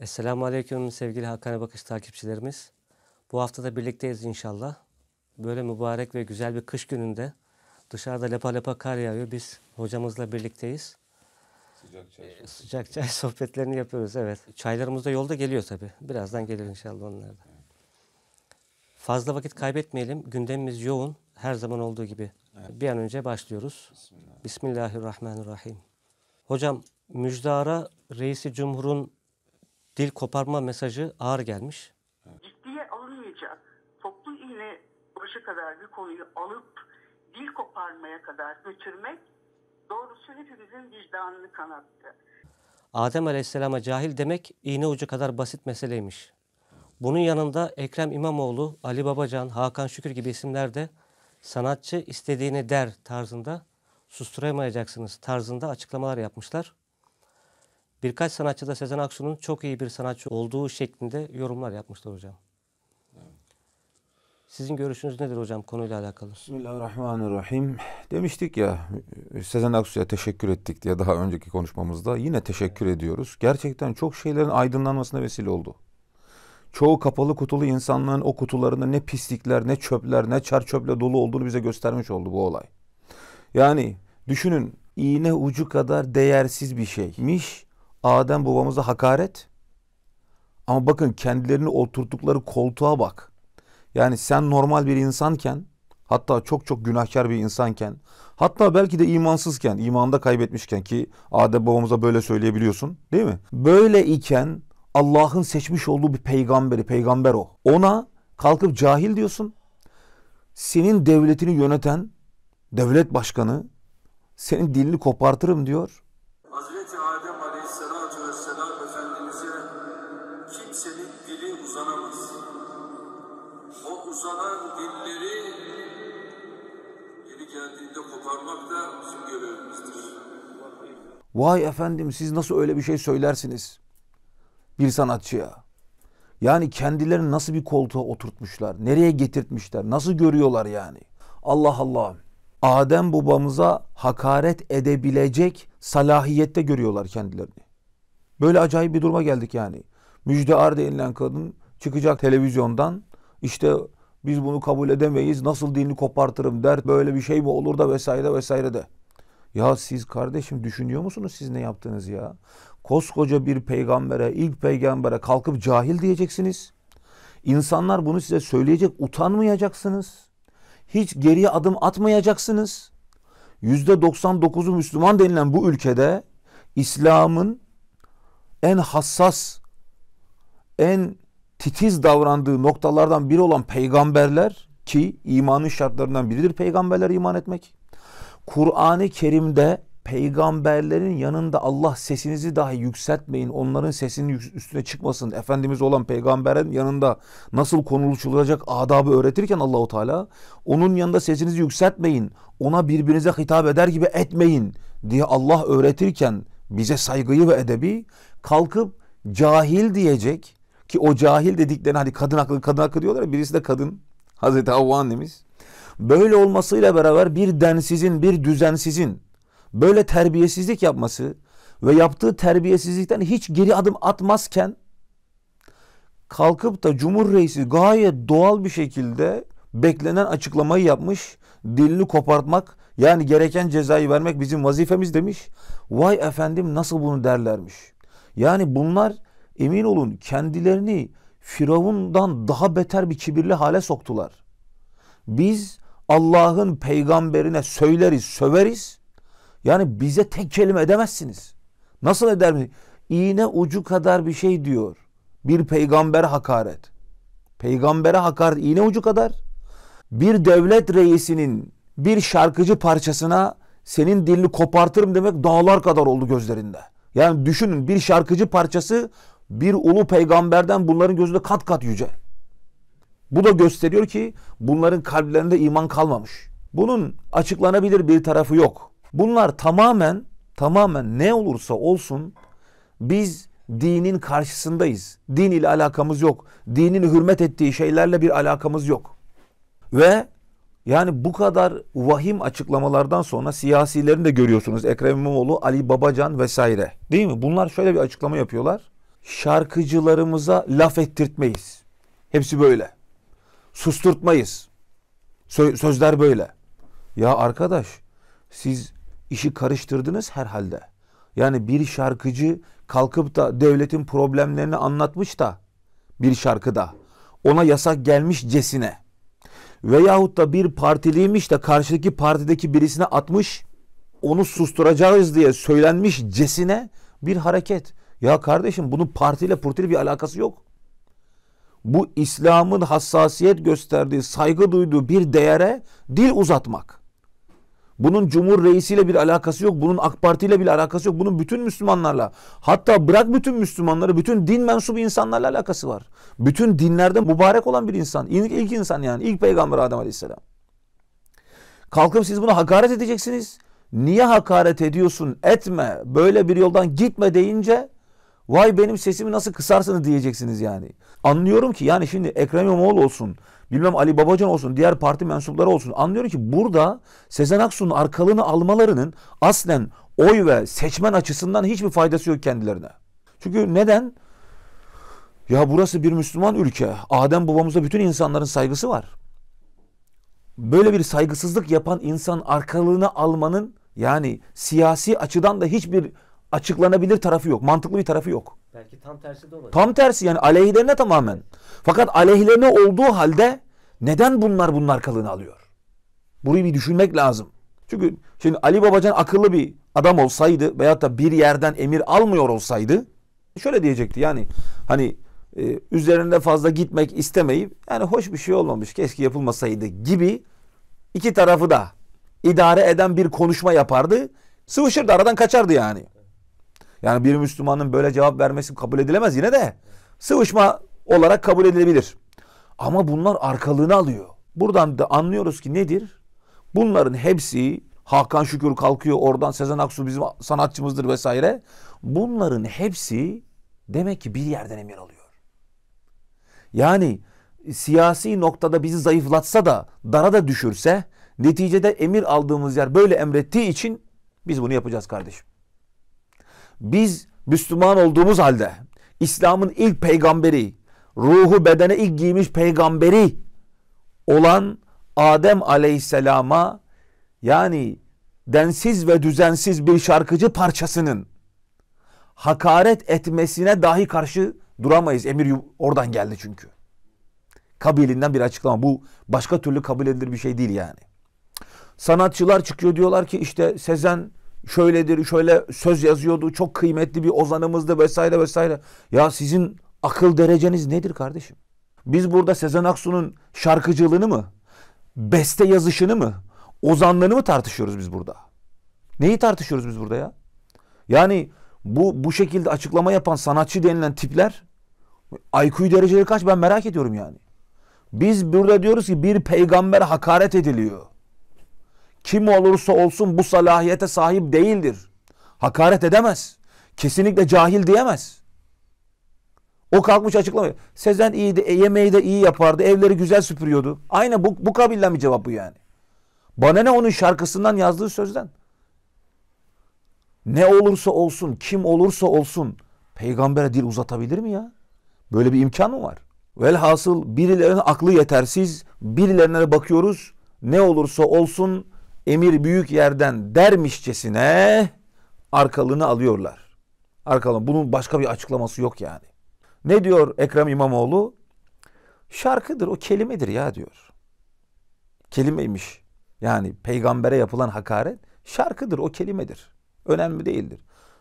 Esselamu Aleyküm sevgili Hakkani Bakış takipçilerimiz. Bu hafta da birlikteyiz inşallah. Böyle mübarek ve güzel bir kış gününde dışarıda lepa lepa kar yağıyor. Biz hocamızla birlikteyiz. Sıcak çay, ee, sıcak çay sohbetlerini yapıyoruz evet. Çaylarımız da yolda geliyor tabi. Birazdan gelir inşallah onlar da. Fazla vakit kaybetmeyelim. Gündemimiz yoğun. Her zaman olduğu gibi. Evet. Bir an önce başlıyoruz. Bismillahirrahmanirrahim. Hocam müjdara reisi cumhurun dil koparma mesajı ağır gelmiş. Ciddiye alınmayacak, toplu iğne başı kadar bir konuyu alıp dil koparmaya kadar götürmek doğrusu hepimizin vicdanını kanattı. Adem Aleyhisselam'a cahil demek iğne ucu kadar basit meseleymiş. Bunun yanında Ekrem İmamoğlu, Ali Babacan, Hakan Şükür gibi isimler de sanatçı istediğini der tarzında susturamayacaksınız tarzında açıklamalar yapmışlar. Birkaç sanatçı da Sezen Aksu'nun çok iyi bir sanatçı olduğu şeklinde yorumlar yapmışlar hocam. Sizin görüşünüz nedir hocam konuyla alakalı? Bismillahirrahmanirrahim. Demiştik ya Sezen Aksu'ya teşekkür ettik diye daha önceki konuşmamızda yine teşekkür ediyoruz. Gerçekten çok şeylerin aydınlanmasına vesile oldu. Çoğu kapalı kutulu insanların o kutularında ne pislikler, ne çöpler, ne çer çöple dolu olduğunu bize göstermiş oldu bu olay. Yani düşünün iğne ucu kadar değersiz bir şeymiş Adem babamıza hakaret. Ama bakın kendilerini oturttukları koltuğa bak. Yani sen normal bir insanken hatta çok çok günahkar bir insanken hatta belki de imansızken imanda kaybetmişken ki Adem babamıza böyle söyleyebiliyorsun değil mi? Böyle iken Allah'ın seçmiş olduğu bir peygamberi peygamber o. Ona kalkıp cahil diyorsun. Senin devletini yöneten devlet başkanı senin dilini kopartırım diyor. Vay efendim siz nasıl öyle bir şey söylersiniz bir sanatçıya? Yani kendilerini nasıl bir koltuğa oturtmuşlar? Nereye getirtmişler? Nasıl görüyorlar yani? Allah Allah. Adem babamıza hakaret edebilecek salahiyette görüyorlar kendilerini. Böyle acayip bir duruma geldik yani. Müjde Ar denilen kadın çıkacak televizyondan İşte biz bunu kabul edemeyiz nasıl dilini kopartırım Dert böyle bir şey mi olur da vesaire vesaire de. Ya siz kardeşim düşünüyor musunuz siz ne yaptınız ya? Koskoca bir peygambere, ilk peygambere kalkıp cahil diyeceksiniz. İnsanlar bunu size söyleyecek, utanmayacaksınız. Hiç geriye adım atmayacaksınız. Yüzde 99'u Müslüman denilen bu ülkede İslam'ın en hassas, en titiz davrandığı noktalardan biri olan peygamberler ki imanın şartlarından biridir peygamberler iman etmek. Kur'an-ı Kerim'de peygamberlerin yanında Allah sesinizi dahi yükseltmeyin. Onların sesinin üstüne çıkmasın. Efendimiz olan peygamberin yanında nasıl konuşulacak adabı öğretirken Allahu Teala onun yanında sesinizi yükseltmeyin. Ona birbirinize hitap eder gibi etmeyin diye Allah öğretirken bize saygıyı ve edebi kalkıp cahil diyecek ki o cahil dediklerini hani kadın hakkı kadın hakkı diyorlar birisi de kadın Hazreti Havva annemiz Böyle olmasıyla beraber bir densizin, bir düzensizin böyle terbiyesizlik yapması ve yaptığı terbiyesizlikten hiç geri adım atmazken kalkıp da Cumhur Reisi gayet doğal bir şekilde beklenen açıklamayı yapmış. Dilini kopartmak yani gereken cezayı vermek bizim vazifemiz demiş. Vay efendim nasıl bunu derlermiş. Yani bunlar emin olun kendilerini Firavundan daha beter bir kibirli hale soktular. Biz Allah'ın peygamberine söyleriz, söveriz. Yani bize tek kelime edemezsiniz. Nasıl eder mi? İğne ucu kadar bir şey diyor. Bir peygambere hakaret. Peygambere hakaret iğne ucu kadar. Bir devlet reisinin bir şarkıcı parçasına senin dilini kopartırım demek dağlar kadar oldu gözlerinde. Yani düşünün bir şarkıcı parçası bir ulu peygamberden bunların gözünde kat kat yüce. Bu da gösteriyor ki bunların kalplerinde iman kalmamış. Bunun açıklanabilir bir tarafı yok. Bunlar tamamen tamamen ne olursa olsun biz dinin karşısındayız. Din ile alakamız yok. Dinin hürmet ettiği şeylerle bir alakamız yok. Ve yani bu kadar vahim açıklamalardan sonra siyasilerini de görüyorsunuz. Ekrem İmamoğlu, Ali Babacan vesaire. Değil mi? Bunlar şöyle bir açıklama yapıyorlar. Şarkıcılarımıza laf ettirtmeyiz. Hepsi böyle susturtmayız. Sö sözler böyle. Ya arkadaş siz işi karıştırdınız herhalde. Yani bir şarkıcı kalkıp da devletin problemlerini anlatmış da bir şarkıda ona yasak gelmiş cesine veyahut da bir partiliymiş de karşıdaki partideki birisine atmış onu susturacağız diye söylenmiş cesine bir hareket. Ya kardeşim bunun partiyle purtili bir alakası yok bu İslam'ın hassasiyet gösterdiği, saygı duyduğu bir değere dil uzatmak. Bunun Cumhur Reisi'yle bir alakası yok. Bunun AK Parti ile bile alakası yok. Bunun bütün Müslümanlarla hatta bırak bütün Müslümanları bütün din mensubu insanlarla alakası var. Bütün dinlerde mübarek olan bir insan. İlk, ilk insan yani. ilk peygamber Adem Aleyhisselam. Kalkın siz bunu hakaret edeceksiniz. Niye hakaret ediyorsun? Etme. Böyle bir yoldan gitme deyince Vay benim sesimi nasıl kısarsınız diyeceksiniz yani. Anlıyorum ki yani şimdi Ekrem İmamoğlu olsun, bilmem Ali Babacan olsun, diğer parti mensupları olsun. Anlıyorum ki burada Sezen Aksu'nun arkalığını almalarının aslen oy ve seçmen açısından hiçbir faydası yok kendilerine. Çünkü neden? Ya burası bir Müslüman ülke. Adem babamıza bütün insanların saygısı var. Böyle bir saygısızlık yapan insan arkalığını almanın yani siyasi açıdan da hiçbir açıklanabilir tarafı yok. Mantıklı bir tarafı yok. Belki tam tersi de olabilir. Tam tersi yani aleyhlerine tamamen. Fakat aleyhlerine olduğu halde neden bunlar bunlar kalını alıyor? Burayı bir düşünmek lazım. Çünkü şimdi Ali Babacan akıllı bir adam olsaydı veyahut da bir yerden emir almıyor olsaydı şöyle diyecekti yani hani e, üzerinde fazla gitmek istemeyip yani hoş bir şey olmamış keşke yapılmasaydı gibi iki tarafı da idare eden bir konuşma yapardı. Sıvışırdı aradan kaçardı yani. Yani bir Müslümanın böyle cevap vermesi kabul edilemez yine de. Sıvışma olarak kabul edilebilir. Ama bunlar arkalığını alıyor. Buradan da anlıyoruz ki nedir? Bunların hepsi Hakan Şükür kalkıyor oradan Sezen Aksu bizim sanatçımızdır vesaire. Bunların hepsi demek ki bir yerden emir alıyor. Yani siyasi noktada bizi zayıflatsa da dara da düşürse neticede emir aldığımız yer böyle emrettiği için biz bunu yapacağız kardeşim. Biz Müslüman olduğumuz halde İslam'ın ilk peygamberi, ruhu bedene ilk giymiş peygamberi olan Adem Aleyhisselam'a yani densiz ve düzensiz bir şarkıcı parçasının hakaret etmesine dahi karşı duramayız. Emir oradan geldi çünkü. Kabilinden bir açıklama. Bu başka türlü kabul edilir bir şey değil yani. Sanatçılar çıkıyor diyorlar ki işte Sezen şöyledir, şöyle söz yazıyordu, çok kıymetli bir ozanımızdı vesaire vesaire. Ya sizin akıl dereceniz nedir kardeşim? Biz burada Sezen Aksu'nun şarkıcılığını mı, beste yazışını mı, ozanlığını mı tartışıyoruz biz burada? Neyi tartışıyoruz biz burada ya? Yani bu bu şekilde açıklama yapan sanatçı denilen tipler IQ dereceleri kaç ben merak ediyorum yani. Biz burada diyoruz ki bir peygamber hakaret ediliyor kim olursa olsun bu salahiyete sahip değildir. Hakaret edemez. Kesinlikle cahil diyemez. O kalkmış açıklamıyor. Sezen iyiydi, e, yemeği de iyi yapardı, evleri güzel süpürüyordu. Aynı bu, bu kabilden bir cevap bu yani. Bana ne onun şarkısından yazdığı sözden. Ne olursa olsun, kim olursa olsun peygambere dil uzatabilir mi ya? Böyle bir imkan mı var? Velhasıl birilerinin aklı yetersiz, birilerine bakıyoruz. Ne olursa olsun emir büyük yerden dermişçesine arkalığını alıyorlar. Arkalığın bunun başka bir açıklaması yok yani. Ne diyor Ekrem İmamoğlu? Şarkıdır o kelimedir ya diyor. Kelimeymiş. Yani peygambere yapılan hakaret şarkıdır o kelimedir. Önemli değildir.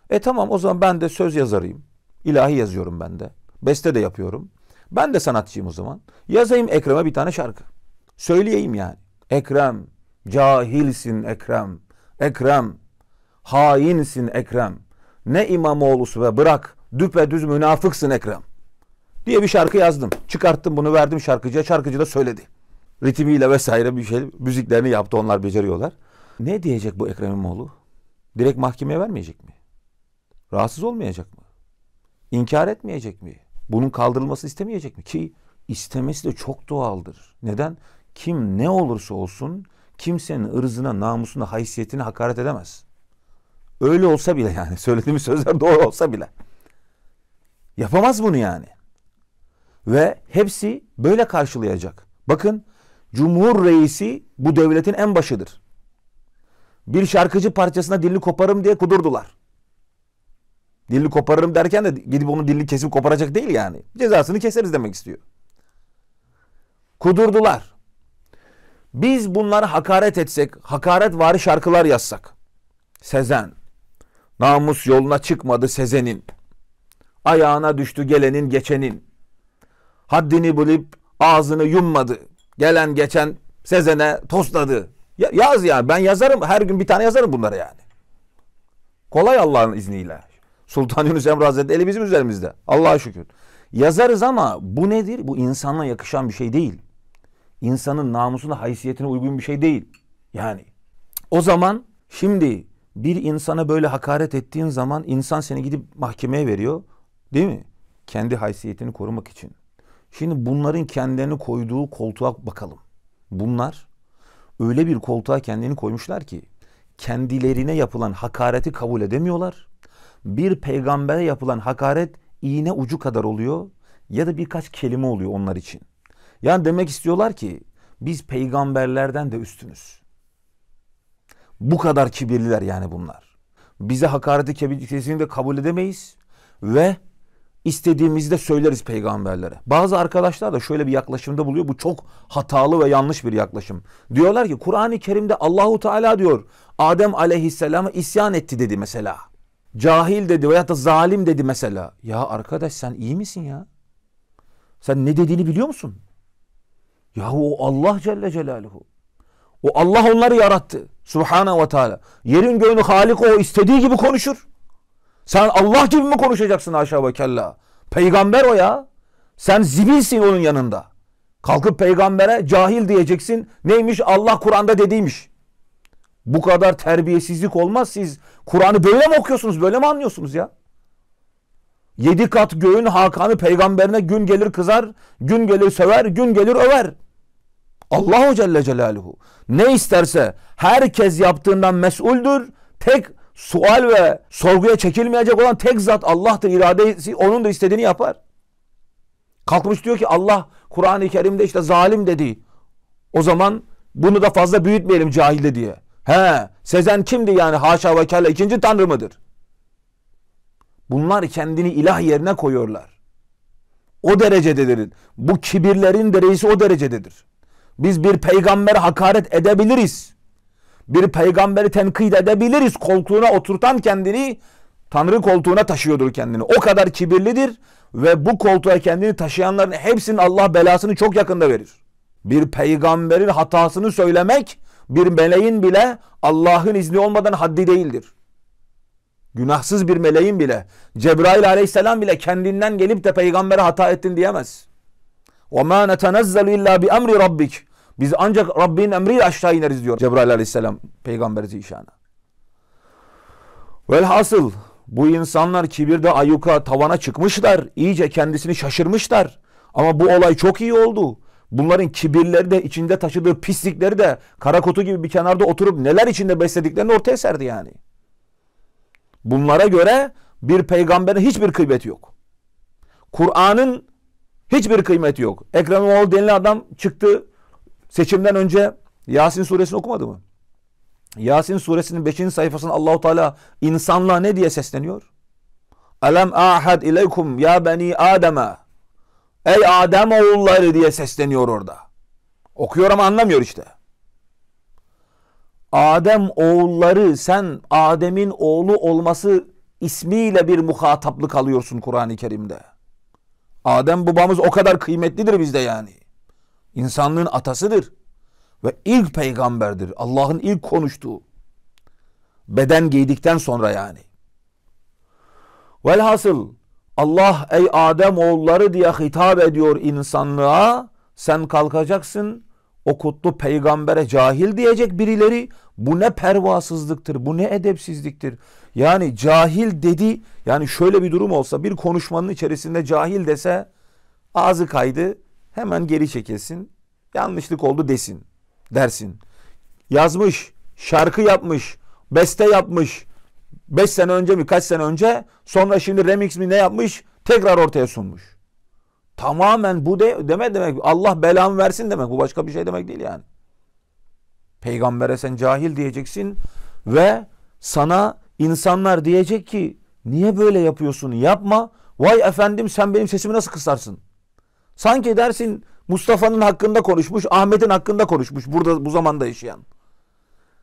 E tamam o zaman ben de söz yazarıyım. İlahi yazıyorum ben de. Beste de yapıyorum. Ben de sanatçıyım o zaman. Yazayım Ekrem'e bir tane şarkı. Söyleyeyim yani. Ekrem Cahilsin Ekrem. Ekrem. Hainsin Ekrem. Ne İmamoğlu'su ve bırak düpedüz münafıksın Ekrem. Diye bir şarkı yazdım. Çıkarttım bunu verdim şarkıcıya. Şarkıcı da söyledi. Ritimiyle vesaire bir şey müziklerini yaptı onlar beceriyorlar. Ne diyecek bu Ekrem İmamoğlu? Direkt mahkemeye vermeyecek mi? Rahatsız olmayacak mı? İnkar etmeyecek mi? Bunun kaldırılması istemeyecek mi? Ki istemesi de çok doğaldır. Neden? Kim ne olursa olsun kimsenin ırzına, namusuna, haysiyetine hakaret edemez. Öyle olsa bile yani söylediğimiz sözler doğru olsa bile. Yapamaz bunu yani. Ve hepsi böyle karşılayacak. Bakın Cumhur reisi bu devletin en başıdır. Bir şarkıcı parçasına dilini koparım diye kudurdular. Dilini koparırım derken de gidip onun dilini kesip koparacak değil yani. Cezasını keseriz demek istiyor. Kudurdular. Biz bunları hakaret etsek, hakaret vari şarkılar yazsak. Sezen, namus yoluna çıkmadı Sezen'in. Ayağına düştü gelenin geçenin. Haddini bulup ağzını yummadı. Gelen geçen Sezen'e tosladı. Ya, yaz ya, ben yazarım her gün bir tane yazarım bunları yani. Kolay Allah'ın izniyle. Sultan Yunus Emre Hazretleri eli bizim üzerimizde. Allah'a şükür. Yazarız ama bu nedir? Bu insana yakışan bir şey değil insanın namusuna, haysiyetine uygun bir şey değil. Yani o zaman şimdi bir insana böyle hakaret ettiğin zaman insan seni gidip mahkemeye veriyor. Değil mi? Kendi haysiyetini korumak için. Şimdi bunların kendilerini koyduğu koltuğa bakalım. Bunlar öyle bir koltuğa kendini koymuşlar ki kendilerine yapılan hakareti kabul edemiyorlar. Bir peygambere yapılan hakaret iğne ucu kadar oluyor ya da birkaç kelime oluyor onlar için. Yani demek istiyorlar ki biz peygamberlerden de üstünüz. Bu kadar kibirliler yani bunlar. Bize hakareti de kabul edemeyiz ve istediğimizi de söyleriz peygamberlere. Bazı arkadaşlar da şöyle bir yaklaşımda buluyor. Bu çok hatalı ve yanlış bir yaklaşım. Diyorlar ki Kur'an-ı Kerim'de Allahu Teala diyor Adem aleyhisselama isyan etti dedi mesela. Cahil dedi veya da zalim dedi mesela. Ya arkadaş sen iyi misin ya? Sen ne dediğini biliyor musun? Yahu o Allah Celle Celaluhu. O Allah onları yarattı. Subhanahu ve Teala. Yerin göğünü Halik o istediği gibi konuşur. Sen Allah gibi mi konuşacaksın aşağı ve kella? Peygamber o ya. Sen zibilsin onun yanında. Kalkıp peygambere cahil diyeceksin. Neymiş Allah Kur'an'da dediymiş. Bu kadar terbiyesizlik olmaz siz. Kur'an'ı böyle mi okuyorsunuz? Böyle mi anlıyorsunuz ya? Yedi kat göğün Hakan'ı peygamberine gün gelir kızar, gün gelir söver, gün gelir över. Allahu Celle Celaluhu ne isterse herkes yaptığından mesuldür. Tek sual ve sorguya çekilmeyecek olan tek zat Allah'tır. İradesi onun da istediğini yapar. Kalkmış diyor ki Allah Kur'an-ı Kerim'de işte zalim dedi. O zaman bunu da fazla büyütmeyelim cahilde diye. He Sezen kimdi yani haşa ve kelle ikinci tanrı mıdır? Bunlar kendini ilah yerine koyuyorlar. O derecededir. Bu kibirlerin derecesi o derecededir. Biz bir peygambere hakaret edebiliriz. Bir peygamberi tenkit edebiliriz. Koltuğuna oturtan kendini Tanrı koltuğuna taşıyordur kendini. O kadar kibirlidir ve bu koltuğa kendini taşıyanların hepsinin Allah belasını çok yakında verir. Bir peygamberin hatasını söylemek bir meleğin bile Allah'ın izni olmadan haddi değildir. Günahsız bir meleğin bile Cebrail aleyhisselam bile kendinden gelip de peygambere hata ettin diyemez. وَمَا نَتَنَزَّلُ illa bi emri rabbik. Biz ancak Rabbin emriyle aşağı ineriz diyor Cebrail aleyhisselam peygamberi zişana. Velhasıl bu insanlar kibirde ayuka tavana çıkmışlar. iyice kendisini şaşırmışlar. Ama bu olay çok iyi oldu. Bunların kibirleri de içinde taşıdığı pislikleri de karakotu gibi bir kenarda oturup neler içinde beslediklerini ortaya serdi yani. Bunlara göre bir peygamberin hiçbir kıymeti yok. Kur'an'ın hiçbir kıymeti yok. Ekrem İmamoğlu denilen adam çıktı seçimden önce Yasin suresini okumadı mı? Yasin suresinin 5. sayfasında Allahu Teala insanlığa ne diye sesleniyor? Alem ahad ileykum ya beni Adem'e. Ey Adem oğulları diye sesleniyor orada. Okuyor ama anlamıyor işte. Adem oğulları sen Adem'in oğlu olması ismiyle bir muhataplık alıyorsun Kur'an-ı Kerim'de. Adem babamız o kadar kıymetlidir bizde yani. İnsanlığın atasıdır. Ve ilk peygamberdir. Allah'ın ilk konuştuğu. Beden giydikten sonra yani. Velhasıl Allah ey Adem oğulları diye hitap ediyor insanlığa. Sen kalkacaksın o kutlu peygambere cahil diyecek birileri bu ne pervasızlıktır, bu ne edepsizliktir. Yani cahil dedi, yani şöyle bir durum olsa bir konuşmanın içerisinde cahil dese ağzı kaydı hemen geri çekilsin. Yanlışlık oldu desin, dersin. Yazmış, şarkı yapmış, beste yapmış. beş sene önce mi kaç sene önce sonra şimdi remix mi ne yapmış tekrar ortaya sunmuş. Tamamen bu de, deme demek Allah belamı versin demek. Bu başka bir şey demek değil yani. Peygambere sen cahil diyeceksin ve sana insanlar diyecek ki niye böyle yapıyorsun yapma. Vay efendim sen benim sesimi nasıl kısarsın? Sanki dersin Mustafa'nın hakkında konuşmuş, Ahmet'in hakkında konuşmuş burada bu zamanda yaşayan.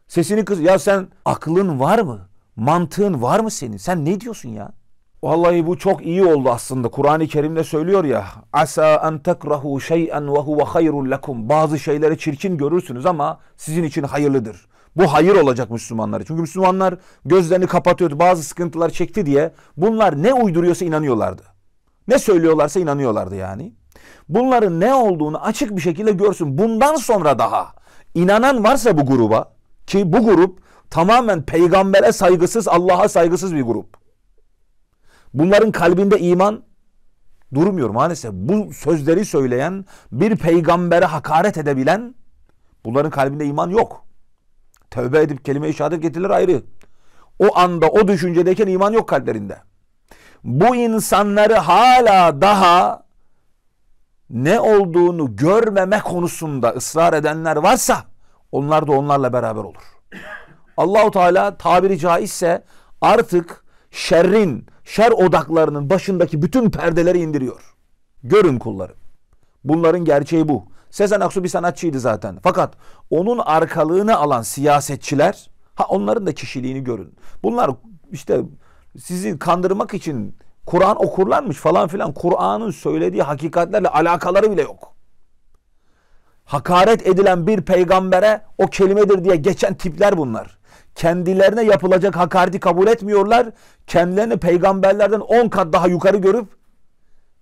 Sesini kız ya sen aklın var mı? Mantığın var mı senin? Sen ne diyorsun ya? Vallahi bu çok iyi oldu aslında. Kur'an-ı Kerim'de söylüyor ya. Asa en tekrahu şey'en ve huve hayrun lekum. Bazı şeyleri çirkin görürsünüz ama sizin için hayırlıdır. Bu hayır olacak Müslümanlar. Çünkü Müslümanlar gözlerini kapatıyordu. Bazı sıkıntılar çekti diye. Bunlar ne uyduruyorsa inanıyorlardı. Ne söylüyorlarsa inanıyorlardı yani. Bunların ne olduğunu açık bir şekilde görsün. Bundan sonra daha inanan varsa bu gruba ki bu grup tamamen peygambere saygısız, Allah'a saygısız bir grup. Bunların kalbinde iman durmuyor maalesef. Bu sözleri söyleyen bir peygambere hakaret edebilen bunların kalbinde iman yok. Tövbe edip kelime-i şehadet getirilir ayrı. O anda o düşüncedeyken iman yok kalplerinde. Bu insanları hala daha ne olduğunu görmeme konusunda ısrar edenler varsa onlar da onlarla beraber olur. Allahu Teala tabiri caizse artık şerrin, şer odaklarının başındaki bütün perdeleri indiriyor. Görün kulları. Bunların gerçeği bu. Sezen Aksu bir sanatçıydı zaten. Fakat onun arkalığını alan siyasetçiler, ha onların da kişiliğini görün. Bunlar işte sizi kandırmak için Kur'an okurlanmış falan filan. Kur'an'ın söylediği hakikatlerle alakaları bile yok. Hakaret edilen bir peygambere o kelimedir diye geçen tipler bunlar kendilerine yapılacak hakareti kabul etmiyorlar. Kendilerini peygamberlerden 10 kat daha yukarı görüp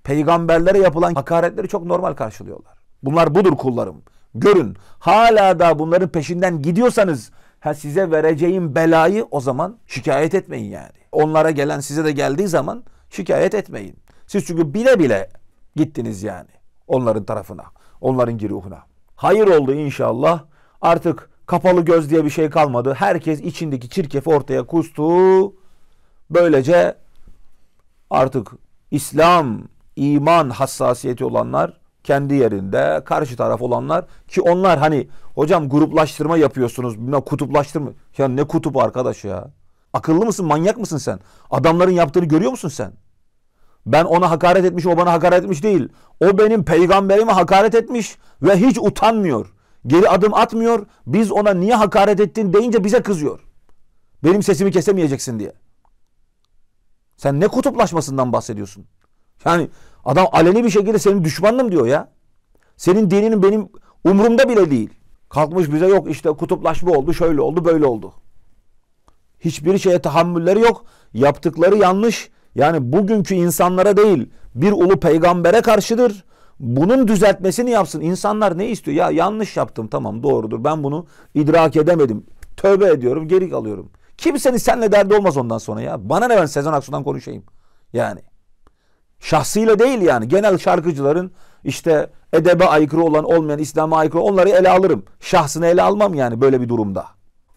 peygamberlere yapılan hakaretleri çok normal karşılıyorlar. Bunlar budur kullarım. Görün hala da bunların peşinden gidiyorsanız ha size vereceğim belayı o zaman şikayet etmeyin yani. Onlara gelen size de geldiği zaman şikayet etmeyin. Siz çünkü bile bile gittiniz yani onların tarafına, onların giruhuna. Hayır oldu inşallah. Artık Kapalı göz diye bir şey kalmadı. Herkes içindeki çirkefi ortaya kustu. Böylece artık İslam, iman hassasiyeti olanlar kendi yerinde, karşı taraf olanlar ki onlar hani hocam gruplaştırma yapıyorsunuz, bilmem kutuplaştırma. Ya ne kutup arkadaş ya? Akıllı mısın, manyak mısın sen? Adamların yaptığını görüyor musun sen? Ben ona hakaret etmiş, o bana hakaret etmiş değil. O benim peygamberime hakaret etmiş ve hiç utanmıyor. Geri adım atmıyor. Biz ona niye hakaret ettin deyince bize kızıyor. Benim sesimi kesemeyeceksin diye. Sen ne kutuplaşmasından bahsediyorsun? Yani adam aleni bir şekilde senin düşmanım diyor ya. Senin dininin benim umurumda bile değil. Kalkmış bize yok işte kutuplaşma oldu, şöyle oldu, böyle oldu. Hiçbir şeye tahammülleri yok. Yaptıkları yanlış. Yani bugünkü insanlara değil, bir ulu peygambere karşıdır bunun düzeltmesini yapsın. İnsanlar ne istiyor? Ya yanlış yaptım tamam doğrudur. Ben bunu idrak edemedim. Tövbe ediyorum geri kalıyorum. Kimsenin seninle derdi olmaz ondan sonra ya. Bana ne ben Sezen Aksu'dan konuşayım. Yani. Şahsıyla değil yani. Genel şarkıcıların işte edebe aykırı olan olmayan İslam'a aykırı onları ele alırım. Şahsını ele almam yani böyle bir durumda.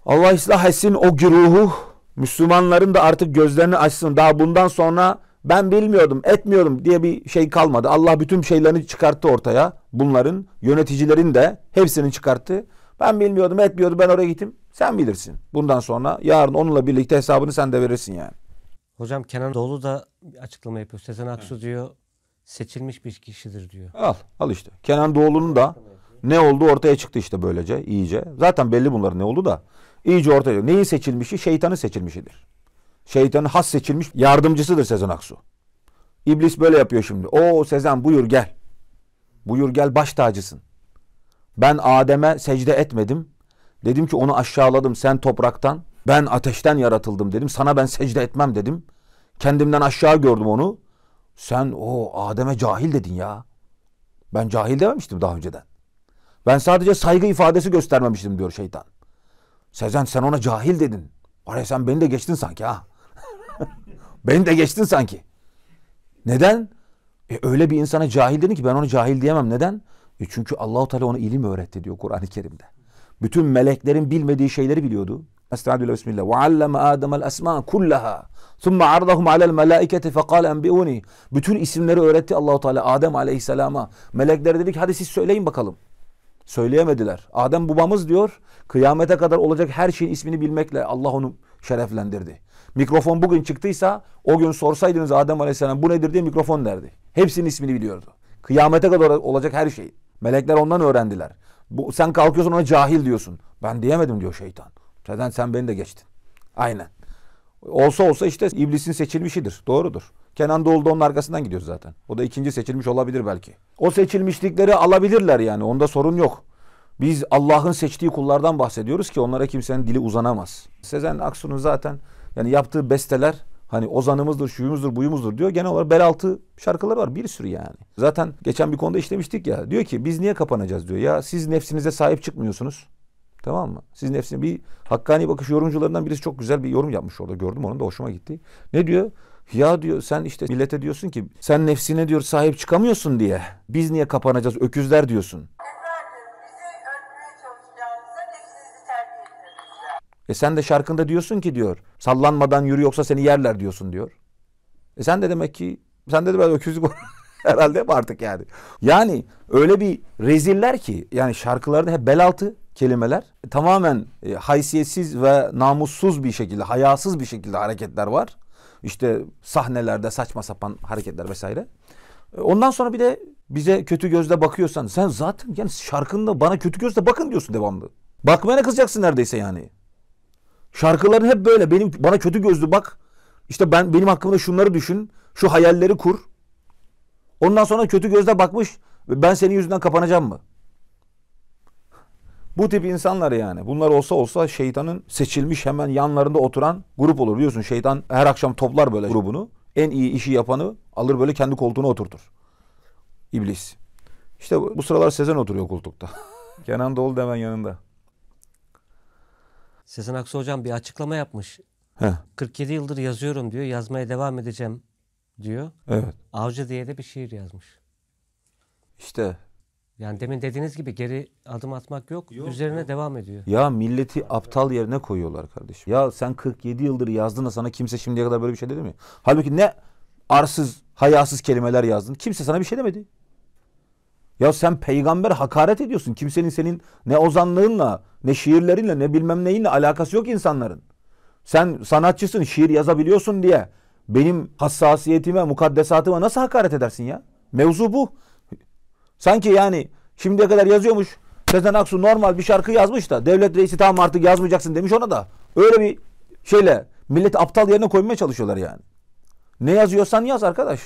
Allah ıslah etsin o güruhu. Müslümanların da artık gözlerini açsın. Daha bundan sonra ben bilmiyordum, etmiyorum diye bir şey kalmadı. Allah bütün şeylerini çıkarttı ortaya. Bunların yöneticilerin de hepsini çıkarttı. Ben bilmiyordum, etmiyordum. Ben oraya gittim. Sen bilirsin. Bundan sonra yarın onunla birlikte hesabını sen de verirsin yani. Hocam Kenan Doğulu da açıklama yapıyor. Sezen Aksu evet. diyor seçilmiş bir kişidir diyor. Al, al işte. Kenan Doğulu'nun da ne oldu ortaya çıktı işte böylece iyice. Zaten belli bunların ne oldu da iyice ortaya. Neyin seçilmişi? Şeytanın seçilmişidir. Şeytanın has seçilmiş yardımcısıdır Sezen Aksu. İblis böyle yapıyor şimdi. O Sezen buyur gel. Buyur gel baş tacısın. Ben Adem'e secde etmedim. Dedim ki onu aşağıladım sen topraktan. Ben ateşten yaratıldım dedim. Sana ben secde etmem dedim. Kendimden aşağı gördüm onu. Sen o Adem'e cahil dedin ya. Ben cahil dememiştim daha önceden. Ben sadece saygı ifadesi göstermemiştim diyor şeytan. Sezen sen ona cahil dedin. Oraya sen beni de geçtin sanki ha. Beni de geçtin sanki. Neden? E öyle bir insana cahil dedin ki ben onu cahil diyemem. Neden? E çünkü Allahu Teala ona ilim öğretti diyor Kur'an-ı Kerim'de. Bütün meleklerin bilmediği şeyleri biliyordu. Estağfirullah bismillah. Ve alleme Adem'el esma kullaha. Thumma ardahum alel melaiketi fekal enbiuni. Bütün isimleri öğretti Allahu Teala Adem aleyhisselama. Melekler dedi ki hadi siz söyleyin bakalım. Söyleyemediler. Adem babamız diyor kıyamete kadar olacak her şeyin ismini bilmekle Allah onu şereflendirdi. Mikrofon bugün çıktıysa o gün sorsaydınız Adem Aleyhisselam bu nedir diye mikrofon derdi. Hepsinin ismini biliyordu. Kıyamete kadar olacak her şey. Melekler ondan öğrendiler. Bu, sen kalkıyorsun ona cahil diyorsun. Ben diyemedim diyor şeytan. Neden sen beni de geçtin. Aynen. Olsa olsa işte iblisin seçilmişidir. Doğrudur. Kenan Doğulu da onun arkasından gidiyor zaten. O da ikinci seçilmiş olabilir belki. O seçilmişlikleri alabilirler yani. Onda sorun yok. Biz Allah'ın seçtiği kullardan bahsediyoruz ki onlara kimsenin dili uzanamaz. Sezen Aksu'nun zaten yani yaptığı besteler hani ozanımızdır, şuyumuzdur, buyumuzdur diyor. Genel olarak bel altı şarkıları var bir sürü yani. Zaten geçen bir konuda işlemiştik ya. Diyor ki biz niye kapanacağız diyor. Ya siz nefsinize sahip çıkmıyorsunuz. Tamam mı? Siz nefsine bir Hakkani Bakış yorumcularından birisi çok güzel bir yorum yapmış orada. Gördüm onun da hoşuma gitti. Ne diyor? Ya diyor sen işte millete diyorsun ki sen nefsine diyor sahip çıkamıyorsun diye. Biz niye kapanacağız öküzler diyorsun. E sen de şarkında diyorsun ki diyor sallanmadan yürü yoksa seni yerler diyorsun diyor. E sen de demek ki sen de biraz öküzlük herhalde hep artık yani. Yani öyle bir reziller ki yani şarkılarda hep bel altı kelimeler e, tamamen e, haysiyetsiz ve namussuz bir şekilde hayasız bir şekilde hareketler var. İşte sahnelerde saçma sapan hareketler vesaire. E, ondan sonra bir de bize kötü gözle bakıyorsan sen zaten yani şarkında bana kötü gözle bakın diyorsun devamlı. Bakmaya ne kızacaksın neredeyse yani. Şarkıların hep böyle. Benim bana kötü gözlü bak. İşte ben benim hakkımda şunları düşün. Şu hayalleri kur. Ondan sonra kötü gözle bakmış. Ben senin yüzünden kapanacağım mı? Bu tip insanlar yani. Bunlar olsa olsa şeytanın seçilmiş hemen yanlarında oturan grup olur. Biliyorsun şeytan her akşam toplar böyle grubunu. En iyi işi yapanı alır böyle kendi koltuğuna oturtur. İblis. İşte bu sıralar Sezen oturuyor koltukta. Kenan Doğulu hemen yanında. Sezen Aksu hocam bir açıklama yapmış. Heh. 47 yıldır yazıyorum diyor. Yazmaya devam edeceğim diyor. Evet. Avcı diye de bir şiir yazmış. İşte yani demin dediğiniz gibi geri adım atmak yok. yok Üzerine yok. devam ediyor. Ya milleti aptal yerine koyuyorlar kardeşim. Ya sen 47 yıldır yazdın da sana kimse şimdiye kadar böyle bir şey dedi mi? Halbuki ne arsız, hayasız kelimeler yazdın. Kimse sana bir şey demedi. Ya sen peygamber hakaret ediyorsun. Kimsenin senin ne ozanlığınla, ne şiirlerinle, ne bilmem neyinle alakası yok insanların. Sen sanatçısın, şiir yazabiliyorsun diye benim hassasiyetime, mukaddesatıma nasıl hakaret edersin ya? Mevzu bu. Sanki yani şimdiye kadar yazıyormuş. Sezen Aksu normal bir şarkı yazmış da devlet reisi tamam artık yazmayacaksın demiş ona da. Öyle bir şeyle millet aptal yerine koymaya çalışıyorlar yani. Ne yazıyorsan yaz arkadaş.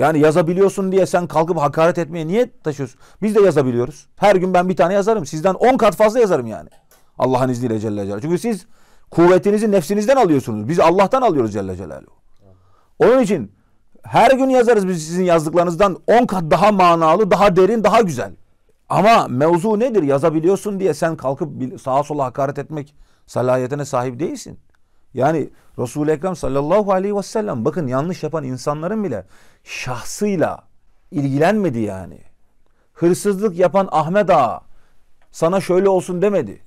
Yani yazabiliyorsun diye sen kalkıp hakaret etmeye niye taşıyorsun? Biz de yazabiliyoruz. Her gün ben bir tane yazarım. Sizden on kat fazla yazarım yani. Allah'ın izniyle Celle Celaluhu. Çünkü siz kuvvetinizi nefsinizden alıyorsunuz. Biz Allah'tan alıyoruz Celle Celaluhu. Onun için her gün yazarız biz sizin yazdıklarınızdan on kat daha manalı, daha derin, daha güzel. Ama mevzu nedir? Yazabiliyorsun diye sen kalkıp sağa sola hakaret etmek salayetine sahip değilsin. Yani Resul-i Ekrem sallallahu aleyhi ve sellem bakın yanlış yapan insanların bile şahsıyla ilgilenmedi yani. Hırsızlık yapan Ahmet Ağa sana şöyle olsun demedi.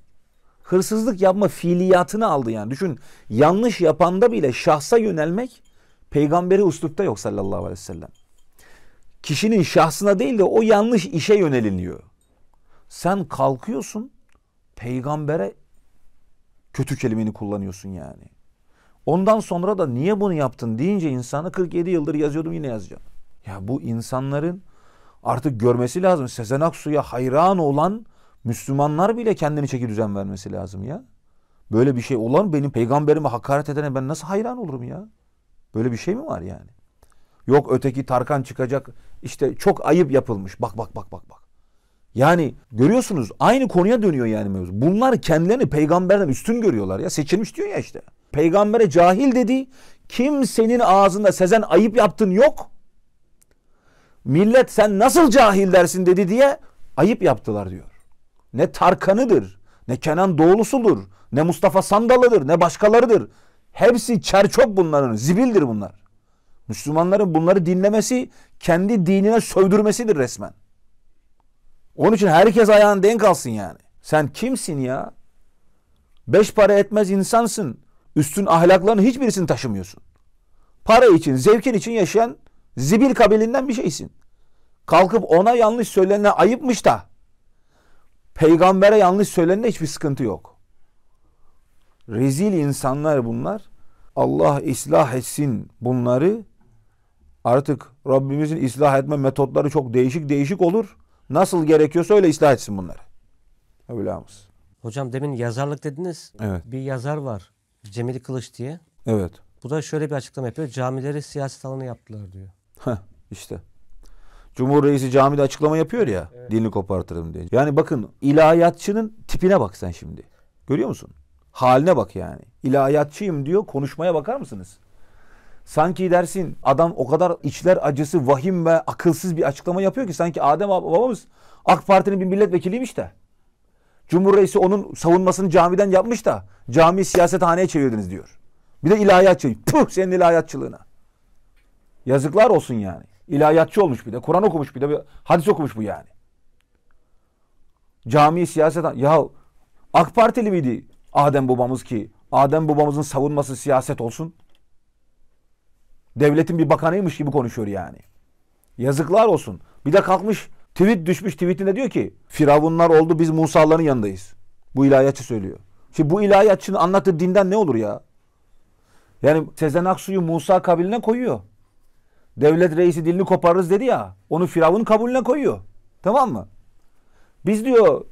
Hırsızlık yapma fiiliyatını aldı yani. Düşün yanlış yapanda bile şahsa yönelmek peygamberi uslupta yok sallallahu aleyhi ve sellem. Kişinin şahsına değil de o yanlış işe yöneliniyor. Sen kalkıyorsun peygambere kötü kelimeni kullanıyorsun yani. Ondan sonra da niye bunu yaptın deyince insanı 47 yıldır yazıyordum yine yazacağım. Ya bu insanların artık görmesi lazım. Sezen Aksu'ya hayran olan Müslümanlar bile kendini çeki düzen vermesi lazım ya. Böyle bir şey olan benim peygamberime hakaret edene ben nasıl hayran olurum ya? Böyle bir şey mi var yani? Yok öteki Tarkan çıkacak. İşte çok ayıp yapılmış. Bak bak bak bak bak. Yani görüyorsunuz aynı konuya dönüyor yani mevzu. Bunlar kendilerini peygamberden üstün görüyorlar ya. Seçilmiş diyor ya işte peygambere cahil dedi. Kimsenin ağzında Sezen ayıp yaptın yok. Millet sen nasıl cahil dersin dedi diye ayıp yaptılar diyor. Ne Tarkan'ıdır, ne Kenan Doğulusu'dur, ne Mustafa Sandalı'dır, ne başkalarıdır. Hepsi çerçok bunların, zibildir bunlar. Müslümanların bunları dinlemesi kendi dinine sövdürmesidir resmen. Onun için herkes ayağın denk alsın yani. Sen kimsin ya? Beş para etmez insansın. Üstün ahlaklarını hiçbirisini taşımıyorsun. Para için, zevkin için yaşayan zibil kabilinden bir şeysin. Kalkıp ona yanlış söylenene ayıpmış da peygambere yanlış söylenene hiçbir sıkıntı yok. Rezil insanlar bunlar. Allah ıslah etsin bunları. Artık Rabbimizin ıslah etme metotları çok değişik değişik olur. Nasıl gerekiyorsa öyle ıslah etsin bunları. Mevlamız. Hocam demin yazarlık dediniz. Evet. Bir yazar var. Cemil Kılıç diye. Evet. Bu da şöyle bir açıklama yapıyor. Camileri siyaset alanı yaptılar diyor. Heh, işte. Cumhur Reisi camide açıklama yapıyor ya. Evet. Dilini kopartırım diye. Yani bakın ilahiyatçının tipine bak sen şimdi. Görüyor musun? Haline bak yani. İlahiyatçıyım diyor. Konuşmaya bakar mısınız? Sanki dersin adam o kadar içler acısı, vahim ve akılsız bir açıklama yapıyor ki sanki Adem babamız AK Parti'nin bir milletvekiliymiş de. Cumhurreisi onun savunmasını camiden yapmış da cami siyasethaneye çevirdiniz diyor. Bir de ilahiyatçı. Puh senin ilahiyatçılığına. Yazıklar olsun yani. İlahiyatçı olmuş bir de. Kur'an okumuş bir de. Bir hadis okumuş bu yani. Cami siyaset... Ya AK Partili miydi Adem babamız ki? Adem babamızın savunması siyaset olsun. Devletin bir bakanıymış gibi konuşuyor yani. Yazıklar olsun. Bir de kalkmış Tweet düşmüş tweetinde diyor ki Firavunlar oldu biz Musaların yanındayız. Bu ilahiyatçı söylüyor. Şimdi bu ilahiyatçının anlattığı dinden ne olur ya? Yani Sezen Aksu'yu Musa kabiline koyuyor. Devlet reisi dilini koparırız dedi ya. Onu Firavun kabulüne koyuyor. Tamam mı? Biz diyor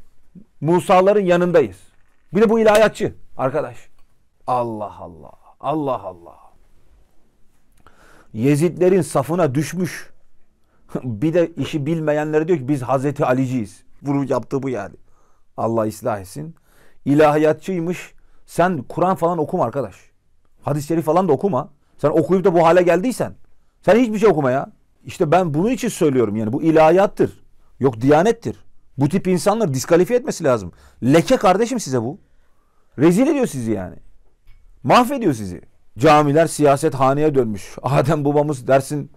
Musa'ların yanındayız. Bir de bu ilahiyatçı arkadaş. Allah Allah. Allah Allah. Yezidlerin safına düşmüş bir de işi bilmeyenlere diyor ki biz Hazreti Aliciyiz. Bunu yaptığı bu yani. Allah ıslah etsin. İlahiyatçıymış. Sen Kur'an falan okuma arkadaş. Hadisleri falan da okuma. Sen okuyup da bu hale geldiysen. Sen hiçbir şey okuma ya. İşte ben bunun için söylüyorum yani. Bu ilahiyattır. Yok diyanettir. Bu tip insanlar diskalifiye etmesi lazım. Leke kardeşim size bu. Rezil ediyor sizi yani. Mahvediyor sizi. Camiler siyaset haneye dönmüş. Adem babamız dersin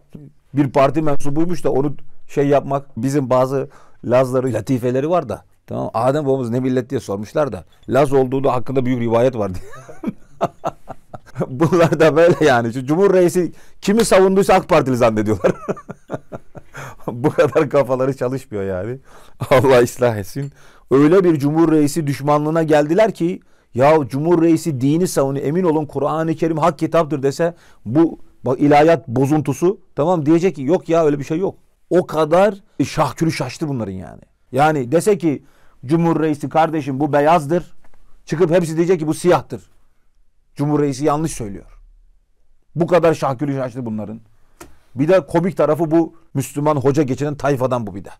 bir parti mensubuymuş da onu şey yapmak bizim bazı Lazları latifeleri var da. Tamam Adem babamız ne millet diye sormuşlar da. Laz olduğu da hakkında büyük rivayet vardı Bunlar da böyle yani. Şu Cumhur Reisi kimi savunduysa AK Partili zannediyorlar. Bu kadar kafaları çalışmıyor yani. Allah ıslah etsin. Öyle bir Cumhur Reisi düşmanlığına geldiler ki ya Cumhur Reisi dini savunuyor. Emin olun Kur'an-ı Kerim hak kitaptır dese bu Bak ilahiyat bozuntusu tamam diyecek ki yok ya öyle bir şey yok. O kadar şahkülü şaştı bunların yani. Yani dese ki Cumhur Reisi kardeşim bu beyazdır. Çıkıp hepsi diyecek ki bu siyahtır. Cumhur Reisi yanlış söylüyor. Bu kadar şahkülü şaştı bunların. Bir de komik tarafı bu Müslüman hoca geçenin tayfadan bu bir de.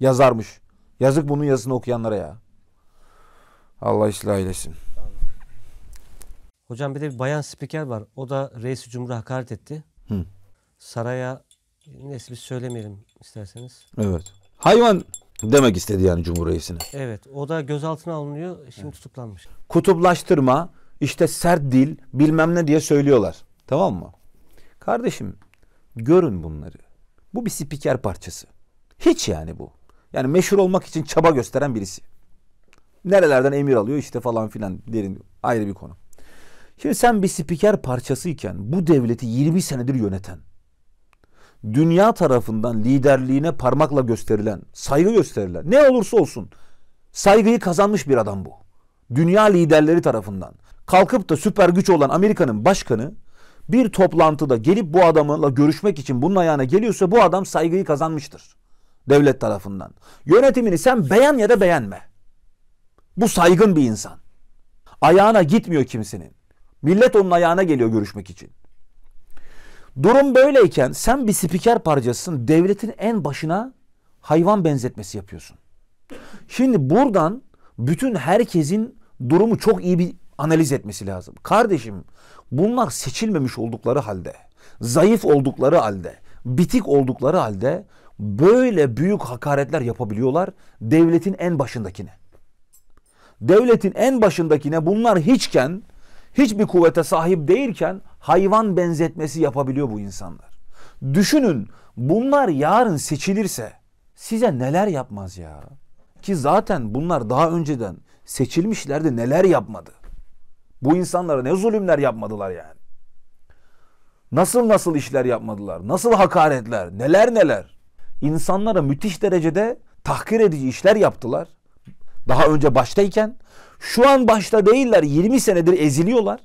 Yazarmış. Yazık bunun yazısını okuyanlara ya. Allah ıslah eylesin. Hocam bir de bir bayan spiker var. O da reisi Cumhur hakaret etti. Hı. Saraya neyse biz söylemeyelim isterseniz. Evet. Hayvan demek istedi yani cumhur reisine. Evet. O da gözaltına alınıyor. Şimdi tutuklanmış. Kutuplaştırma, işte sert dil, bilmem ne diye söylüyorlar. Tamam mı? Kardeşim görün bunları. Bu bir spiker parçası. Hiç yani bu. Yani meşhur olmak için çaba gösteren birisi. Nerelerden emir alıyor işte falan filan derin ayrı bir konu. Şimdi sen bir spiker parçasıyken bu devleti 20 senedir yöneten, dünya tarafından liderliğine parmakla gösterilen, saygı gösterilen, ne olursa olsun saygıyı kazanmış bir adam bu. Dünya liderleri tarafından. Kalkıp da süper güç olan Amerika'nın başkanı bir toplantıda gelip bu adamla görüşmek için bunun ayağına geliyorsa bu adam saygıyı kazanmıştır. Devlet tarafından. Yönetimini sen beğen ya da beğenme. Bu saygın bir insan. Ayağına gitmiyor kimsenin. Millet onun ayağına geliyor görüşmek için. Durum böyleyken sen bir spiker parçasısın. Devletin en başına hayvan benzetmesi yapıyorsun. Şimdi buradan bütün herkesin durumu çok iyi bir analiz etmesi lazım. Kardeşim bunlar seçilmemiş oldukları halde, zayıf oldukları halde, bitik oldukları halde böyle büyük hakaretler yapabiliyorlar devletin en başındakine. Devletin en başındakine bunlar hiçken hiçbir kuvvete sahip değilken hayvan benzetmesi yapabiliyor bu insanlar. Düşünün bunlar yarın seçilirse size neler yapmaz ya? Ki zaten bunlar daha önceden seçilmişlerdi neler yapmadı? Bu insanlara ne zulümler yapmadılar yani? Nasıl nasıl işler yapmadılar? Nasıl hakaretler? Neler neler? İnsanlara müthiş derecede tahkir edici işler yaptılar. Daha önce baştayken şu an başta değiller 20 senedir eziliyorlar.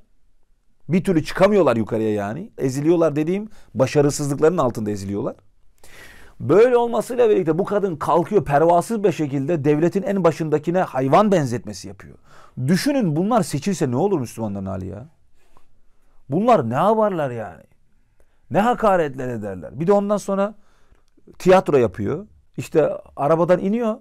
Bir türlü çıkamıyorlar yukarıya yani. Eziliyorlar dediğim başarısızlıkların altında eziliyorlar. Böyle olmasıyla birlikte bu kadın kalkıyor pervasız bir şekilde devletin en başındakine hayvan benzetmesi yapıyor. Düşünün bunlar seçilse ne olur Müslümanların hali ya? Bunlar ne yaparlar yani? Ne hakaretler ederler? Bir de ondan sonra tiyatro yapıyor. İşte arabadan iniyor.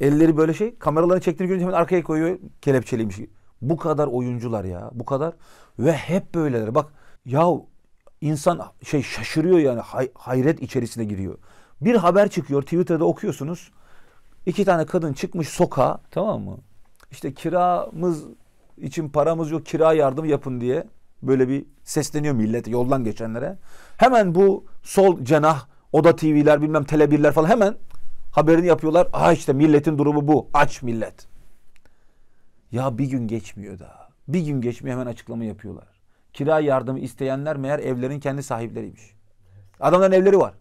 Elleri böyle şey. Kameralarını çektiğini görünce hemen arkaya koyuyor. Kelepçeliymiş Bu kadar oyuncular ya. Bu kadar. Ve hep böyleler. Bak ya insan şey şaşırıyor yani hay, hayret içerisine giriyor. Bir haber çıkıyor Twitter'da okuyorsunuz. İki tane kadın çıkmış sokağa tamam mı? İşte kiramız için paramız yok kira yardım yapın diye böyle bir sesleniyor millet yoldan geçenlere. Hemen bu sol cenah Oda TV'ler bilmem Tele1'ler falan hemen Haberini yapıyorlar. Aha işte milletin durumu bu. Aç millet. Ya bir gün geçmiyor daha. Bir gün geçmiyor hemen açıklama yapıyorlar. Kira yardımı isteyenler meğer evlerin kendi sahipleriymiş. Adamların evleri var.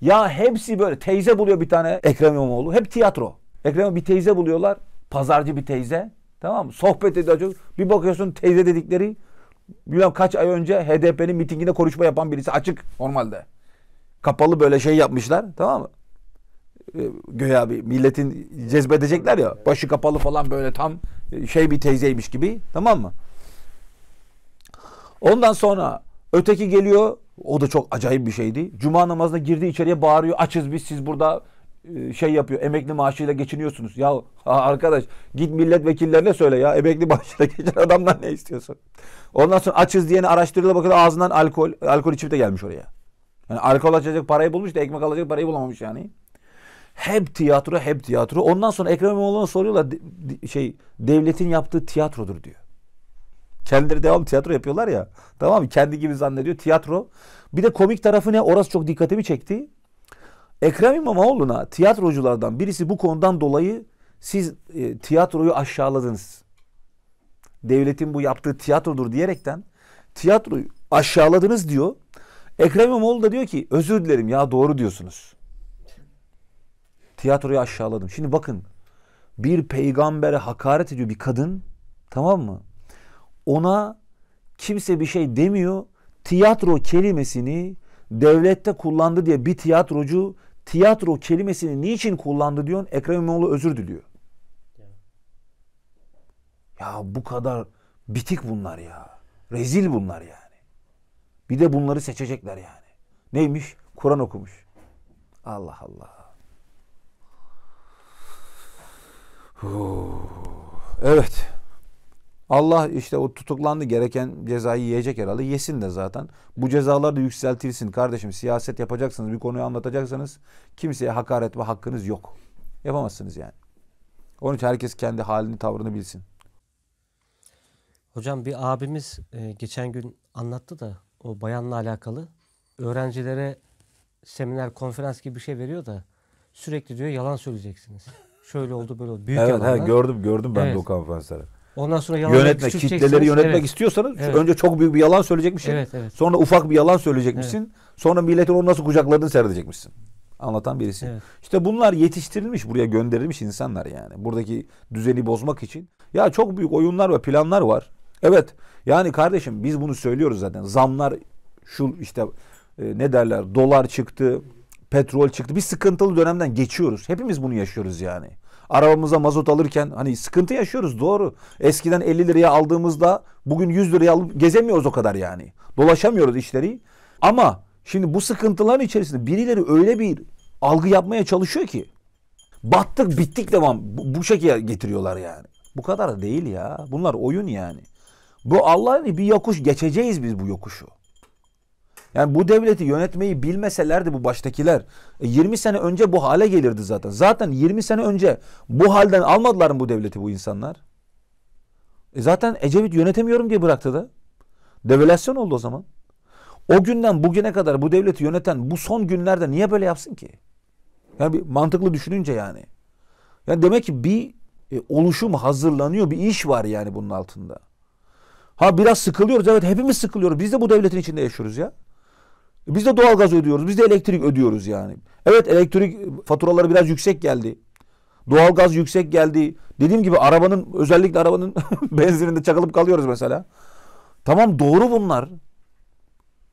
Ya hepsi böyle teyze buluyor bir tane Ekrem İmamoğlu. Hep tiyatro. Ekrem bir teyze buluyorlar. Pazarcı bir teyze. Tamam mı? Sohbet ediyor çok Bir bakıyorsun teyze dedikleri bilmem kaç ay önce HDP'nin mitinginde konuşma yapan birisi açık normalde. Kapalı böyle şey yapmışlar. Tamam mı? E, göya bir milletin cezbedecekler ya. Başı kapalı falan böyle tam şey bir teyzeymiş gibi. Tamam mı? Ondan sonra öteki geliyor. O da çok acayip bir şeydi. Cuma namazına girdi içeriye bağırıyor. Açız biz siz burada e, şey yapıyor. Emekli maaşıyla geçiniyorsunuz. Ya arkadaş git milletvekillerine söyle ya. Emekli maaşıyla geçen adamlar ne istiyorsun? Ondan sonra açız diyeni araştırıyorlar. Bakın ağzından alkol, alkol içip de gelmiş oraya. Yani alkol açacak parayı bulmuş da ekmek alacak parayı bulamamış yani. Hep tiyatro, hep tiyatro. Ondan sonra Ekrem İmamoğlu'na soruyorlar şey devletin yaptığı tiyatrodur diyor. Kendileri devam tiyatro yapıyorlar ya. Tamam mı? Kendi gibi zannediyor tiyatro. Bir de komik tarafı ne? Orası çok dikkatimi çekti. Ekrem İmamoğlu'na tiyatroculardan birisi bu konudan dolayı siz e, tiyatroyu aşağıladınız. Devletin bu yaptığı tiyatrodur diyerekten tiyatroyu aşağıladınız diyor. Ekrem İmamoğlu da diyor ki özür dilerim ya doğru diyorsunuz. Tiyatroyu aşağıladım. Şimdi bakın bir peygambere hakaret ediyor bir kadın tamam mı? Ona kimse bir şey demiyor. Tiyatro kelimesini devlette kullandı diye bir tiyatrocu tiyatro kelimesini niçin kullandı diyorsun? Ekrem İmamoğlu özür diliyor. Ya bu kadar bitik bunlar ya. Rezil bunlar yani. Bir de bunları seçecekler yani. Neymiş? Kur'an okumuş. Allah Allah. Evet. Allah işte o tutuklandı gereken cezayı yiyecek herhalde. Yesin de zaten. Bu cezalar da yükseltilsin kardeşim. Siyaset yapacaksınız, bir konuyu anlatacaksanız kimseye hakaret ve hakkınız yok. Yapamazsınız yani. Onun için herkes kendi halini, tavrını bilsin. Hocam bir abimiz e, geçen gün anlattı da o bayanla alakalı. Öğrencilere seminer, konferans gibi bir şey veriyor da sürekli diyor yalan söyleyeceksiniz şöyle oldu böyle oldu. Büyük evet, He, gördüm gördüm ben evet. de o konferansları. Ondan sonra yalan yönetmek, kitleleri yönetmek evet. istiyorsanız evet. önce çok büyük bir yalan söyleyecekmişsin. Evet, evet. Sonra ufak bir yalan söyleyecekmişsin. Evet. Sonra milletin onu nasıl kucakladığını seyredecekmişsin. Anlatan birisi. Evet. İşte bunlar yetiştirilmiş, buraya gönderilmiş insanlar yani. Buradaki düzeni bozmak için. Ya çok büyük oyunlar ve planlar var. Evet. Yani kardeşim biz bunu söylüyoruz zaten. Zamlar şu işte e, ne derler? Dolar çıktı petrol çıktı. Bir sıkıntılı dönemden geçiyoruz. Hepimiz bunu yaşıyoruz yani. Arabamıza mazot alırken hani sıkıntı yaşıyoruz doğru. Eskiden 50 liraya aldığımızda bugün 100 liraya alıp gezemiyoruz o kadar yani. Dolaşamıyoruz işleri. Ama şimdi bu sıkıntıların içerisinde birileri öyle bir algı yapmaya çalışıyor ki battık bittik devam bu, bu şekilde getiriyorlar yani. Bu kadar değil ya. Bunlar oyun yani. Bu Allah'ın bir yokuş geçeceğiz biz bu yokuşu. Yani bu devleti yönetmeyi bilmeselerdi bu baştakiler 20 e, sene önce bu hale gelirdi zaten. Zaten 20 sene önce bu halden almadılar mı bu devleti bu insanlar? E zaten Ecevit yönetemiyorum diye bıraktı da. Devalüasyon oldu o zaman. O günden bugüne kadar bu devleti yöneten bu son günlerde niye böyle yapsın ki? Yani bir mantıklı düşününce yani. Yani demek ki bir e, oluşum hazırlanıyor, bir iş var yani bunun altında. Ha biraz sıkılıyoruz evet hepimiz sıkılıyoruz. Biz de bu devletin içinde yaşıyoruz ya. Biz de doğalgaz ödüyoruz. Biz de elektrik ödüyoruz yani. Evet elektrik faturaları biraz yüksek geldi. Doğalgaz yüksek geldi. Dediğim gibi arabanın özellikle arabanın benzininde çakılıp kalıyoruz mesela. Tamam doğru bunlar.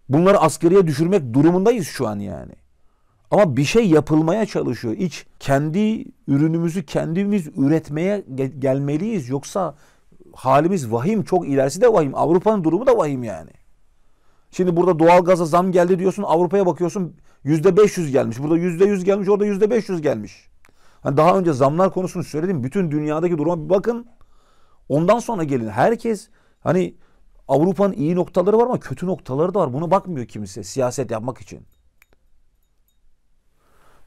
Bunları askeriye düşürmek durumundayız şu an yani. Ama bir şey yapılmaya çalışıyor. İç kendi ürünümüzü kendimiz üretmeye gelmeliyiz. Yoksa halimiz vahim çok ilerisi de vahim. Avrupa'nın durumu da vahim yani. Şimdi burada doğal gaza zam geldi diyorsun. Avrupa'ya bakıyorsun yüzde 500 gelmiş. Burada yüzde 100 gelmiş. Orada yüzde 500 gelmiş. Hani daha önce zamlar konusunu söyledim. Bütün dünyadaki duruma bir bakın. Ondan sonra gelin. Herkes hani Avrupa'nın iyi noktaları var ama kötü noktaları da var. Buna bakmıyor kimse siyaset yapmak için.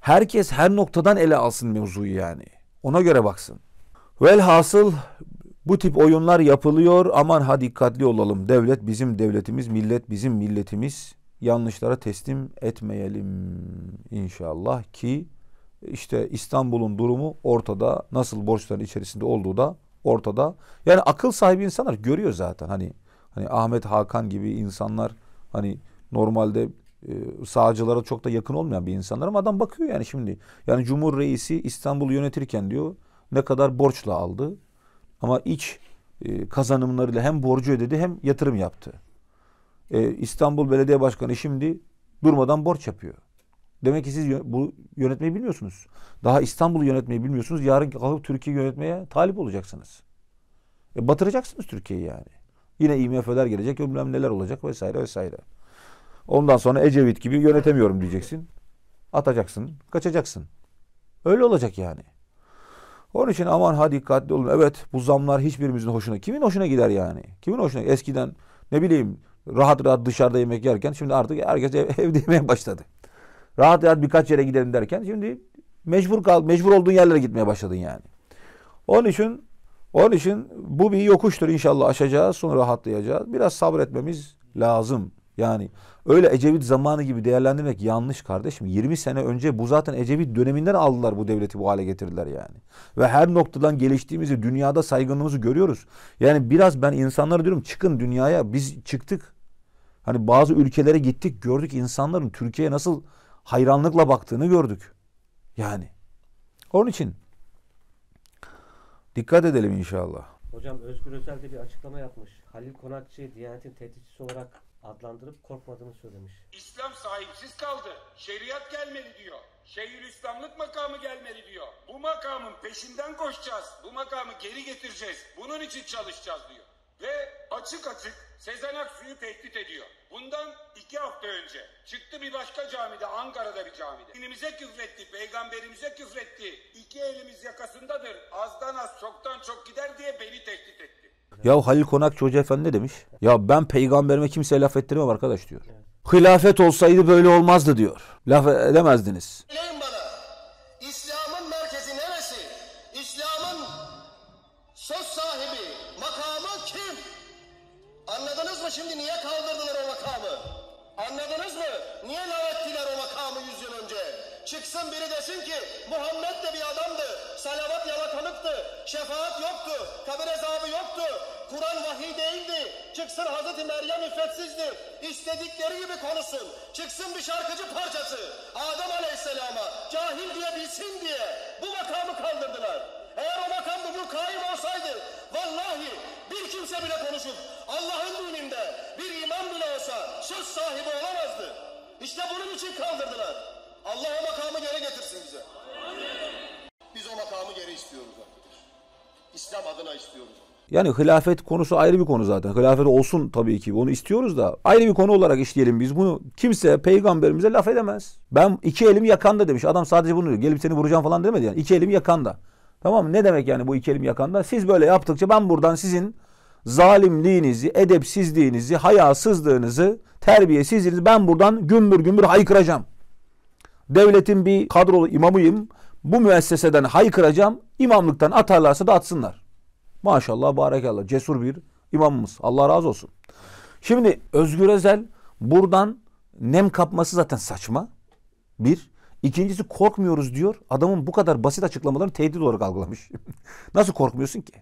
Herkes her noktadan ele alsın mevzuyu yani. Ona göre baksın. Velhasıl bu tip oyunlar yapılıyor. Aman ha dikkatli olalım. Devlet bizim devletimiz, millet bizim milletimiz. Yanlışlara teslim etmeyelim inşallah ki işte İstanbul'un durumu ortada. Nasıl borçların içerisinde olduğu da ortada. Yani akıl sahibi insanlar görüyor zaten. Hani hani Ahmet Hakan gibi insanlar hani normalde e, sağcılara çok da yakın olmayan bir insanlar ama adam bakıyor yani şimdi. Yani Cumhur Reisi İstanbul'u yönetirken diyor ne kadar borçla aldı. Ama iç e, kazanımlarıyla hem borcu ödedi hem yatırım yaptı. E, İstanbul Belediye Başkanı şimdi durmadan borç yapıyor. Demek ki siz bu yönetmeyi bilmiyorsunuz. Daha İstanbul'u yönetmeyi bilmiyorsunuz. Yarın kalkıp Türkiye yönetmeye talip olacaksınız. E, batıracaksınız Türkiye'yi yani. Yine IMF'ler gelecek, bilmem neler olacak vesaire vesaire. Ondan sonra Ecevit gibi yönetemiyorum diyeceksin. Atacaksın, kaçacaksın. Öyle olacak yani. Onun için aman ha dikkatli olun. Evet bu zamlar hiçbirimizin hoşuna. Kimin hoşuna gider yani? Kimin hoşuna? Eskiden ne bileyim rahat rahat dışarıda yemek yerken şimdi artık herkes ev, evde yemeye başladı. Rahat rahat birkaç yere gidelim derken şimdi mecbur kal mecbur olduğun yerlere gitmeye başladın yani. Onun için onun için bu bir yokuştur inşallah aşacağız sonra rahatlayacağız. Biraz sabretmemiz lazım. Yani Öyle Ecevit zamanı gibi değerlendirmek yanlış kardeşim. 20 sene önce bu zaten Ecevit döneminden aldılar bu devleti bu hale getirdiler yani. Ve her noktadan geliştiğimizi, dünyada saygınlığımızı görüyoruz. Yani biraz ben insanlara diyorum çıkın dünyaya biz çıktık. Hani bazı ülkelere gittik gördük insanların Türkiye'ye nasıl hayranlıkla baktığını gördük. Yani. Onun için dikkat edelim inşallah. Hocam Özgür Özel de bir açıklama yapmış. Halil Konakçı Diyanet'in tehditçisi olarak adlandırıp korkmadığını söylemiş. İslam sahipsiz kaldı. Şeriat gelmedi diyor. Şeyhülislamlık makamı gelmedi diyor. Bu makamın peşinden koşacağız. Bu makamı geri getireceğiz. Bunun için çalışacağız diyor. Ve açık açık Sezen Aksu'yu tehdit ediyor. Bundan iki hafta önce çıktı bir başka camide, Ankara'da bir camide. Dinimize küfretti, peygamberimize küfretti. İki elimiz yakasındadır. Azdan az, çoktan çok gider diye beni tehdit etti. Ya Halil Konak Hoca Efendi ne demiş? Ya ben peygamberime kimseye laf ettirmem arkadaş diyor. Hilafet olsaydı böyle olmazdı diyor. Laf edemezdiniz. azap yoktu, kabir azabı yoktu. Kur'an vahiy değildi. Çıksın Hazreti Meryem iffetsizdir. İstedikleri gibi konuşsun. Çıksın bir şarkıcı parçası. Adem Aleyhisselam'a cahil diye bilsin diye bu makamı kaldırdılar. Eğer o makam bu kaim olsaydı vallahi bir kimse bile konuşup Allah'ın dininde bir imam bile olsa söz sahibi olamazdı. İşte bunun için kaldırdılar. Allah o makamı geri getirsin bize. Biz o makamı geri istiyoruz. İslam adına istiyoruz. Yani hilafet konusu ayrı bir konu zaten. Hilafet olsun tabii ki. Onu istiyoruz da ayrı bir konu olarak işleyelim biz. Bunu kimse peygamberimize laf edemez. Ben iki elim yakanda demiş. Adam sadece bunu diyor. Gelip seni vuracağım falan demedi yani. İki elim yakanda. Tamam mı? Ne demek yani bu iki elim yakanda? Siz böyle yaptıkça ben buradan sizin zalimliğinizi, edepsizliğinizi, hayasızlığınızı, terbiyesizliğinizi ben buradan gümbür gümbür haykıracağım. Devletin bir kadrolu imamıyım bu müesseseden haykıracağım. imamlıktan atarlarsa da atsınlar. Maşallah barekallah cesur bir imamımız. Allah razı olsun. Şimdi Özgür Özel buradan nem kapması zaten saçma. Bir. İkincisi korkmuyoruz diyor. Adamın bu kadar basit açıklamalarını tehdit olarak algılamış. Nasıl korkmuyorsun ki?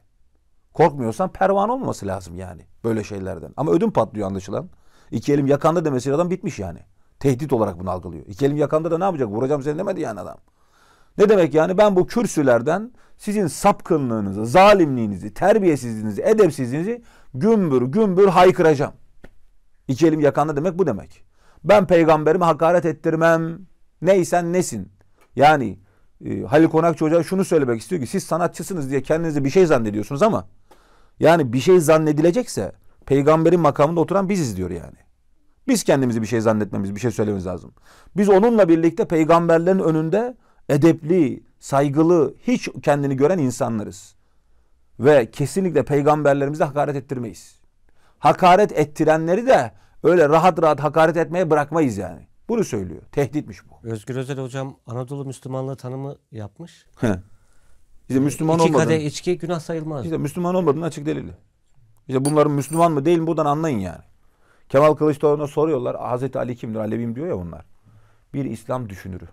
Korkmuyorsan pervan olmaması lazım yani böyle şeylerden. Ama ödüm patlıyor anlaşılan. İki elim yakanda demesiyle adam bitmiş yani. Tehdit olarak bunu algılıyor. İki elim yakanda da ne yapacak? Vuracağım seni demedi yani adam. Ne demek yani ben bu kürsülerden sizin sapkınlığınızı, zalimliğinizi, terbiyesizliğinizi, edepsizliğinizi gümbür gümbür haykıracağım. İki elim yakanda demek bu demek. Ben peygamberime hakaret ettirmem. Neysen nesin. Yani e, Halil Konakçı Hoca şunu söylemek istiyor ki siz sanatçısınız diye kendinizi bir şey zannediyorsunuz ama yani bir şey zannedilecekse peygamberin makamında oturan biziz diyor yani. Biz kendimizi bir şey zannetmemiz, bir şey söylememiz lazım. Biz onunla birlikte peygamberlerin önünde edepli, saygılı, hiç kendini gören insanlarız. Ve kesinlikle peygamberlerimize hakaret ettirmeyiz. Hakaret ettirenleri de öyle rahat rahat hakaret etmeye bırakmayız yani. Bunu söylüyor. Tehditmiş bu. Özgür Özel hocam Anadolu Müslümanlığı tanımı yapmış. He. İşte Müslüman İki olmadığını. kadeh içki günah sayılmaz. İşte Müslüman olmadığını açık delili. İşte bunların Müslüman mı değil mi buradan anlayın yani. Kemal Kılıçdaroğlu'na soruyorlar. Hazreti Ali kimdir? Alevim diyor ya bunlar. Bir İslam düşünürü.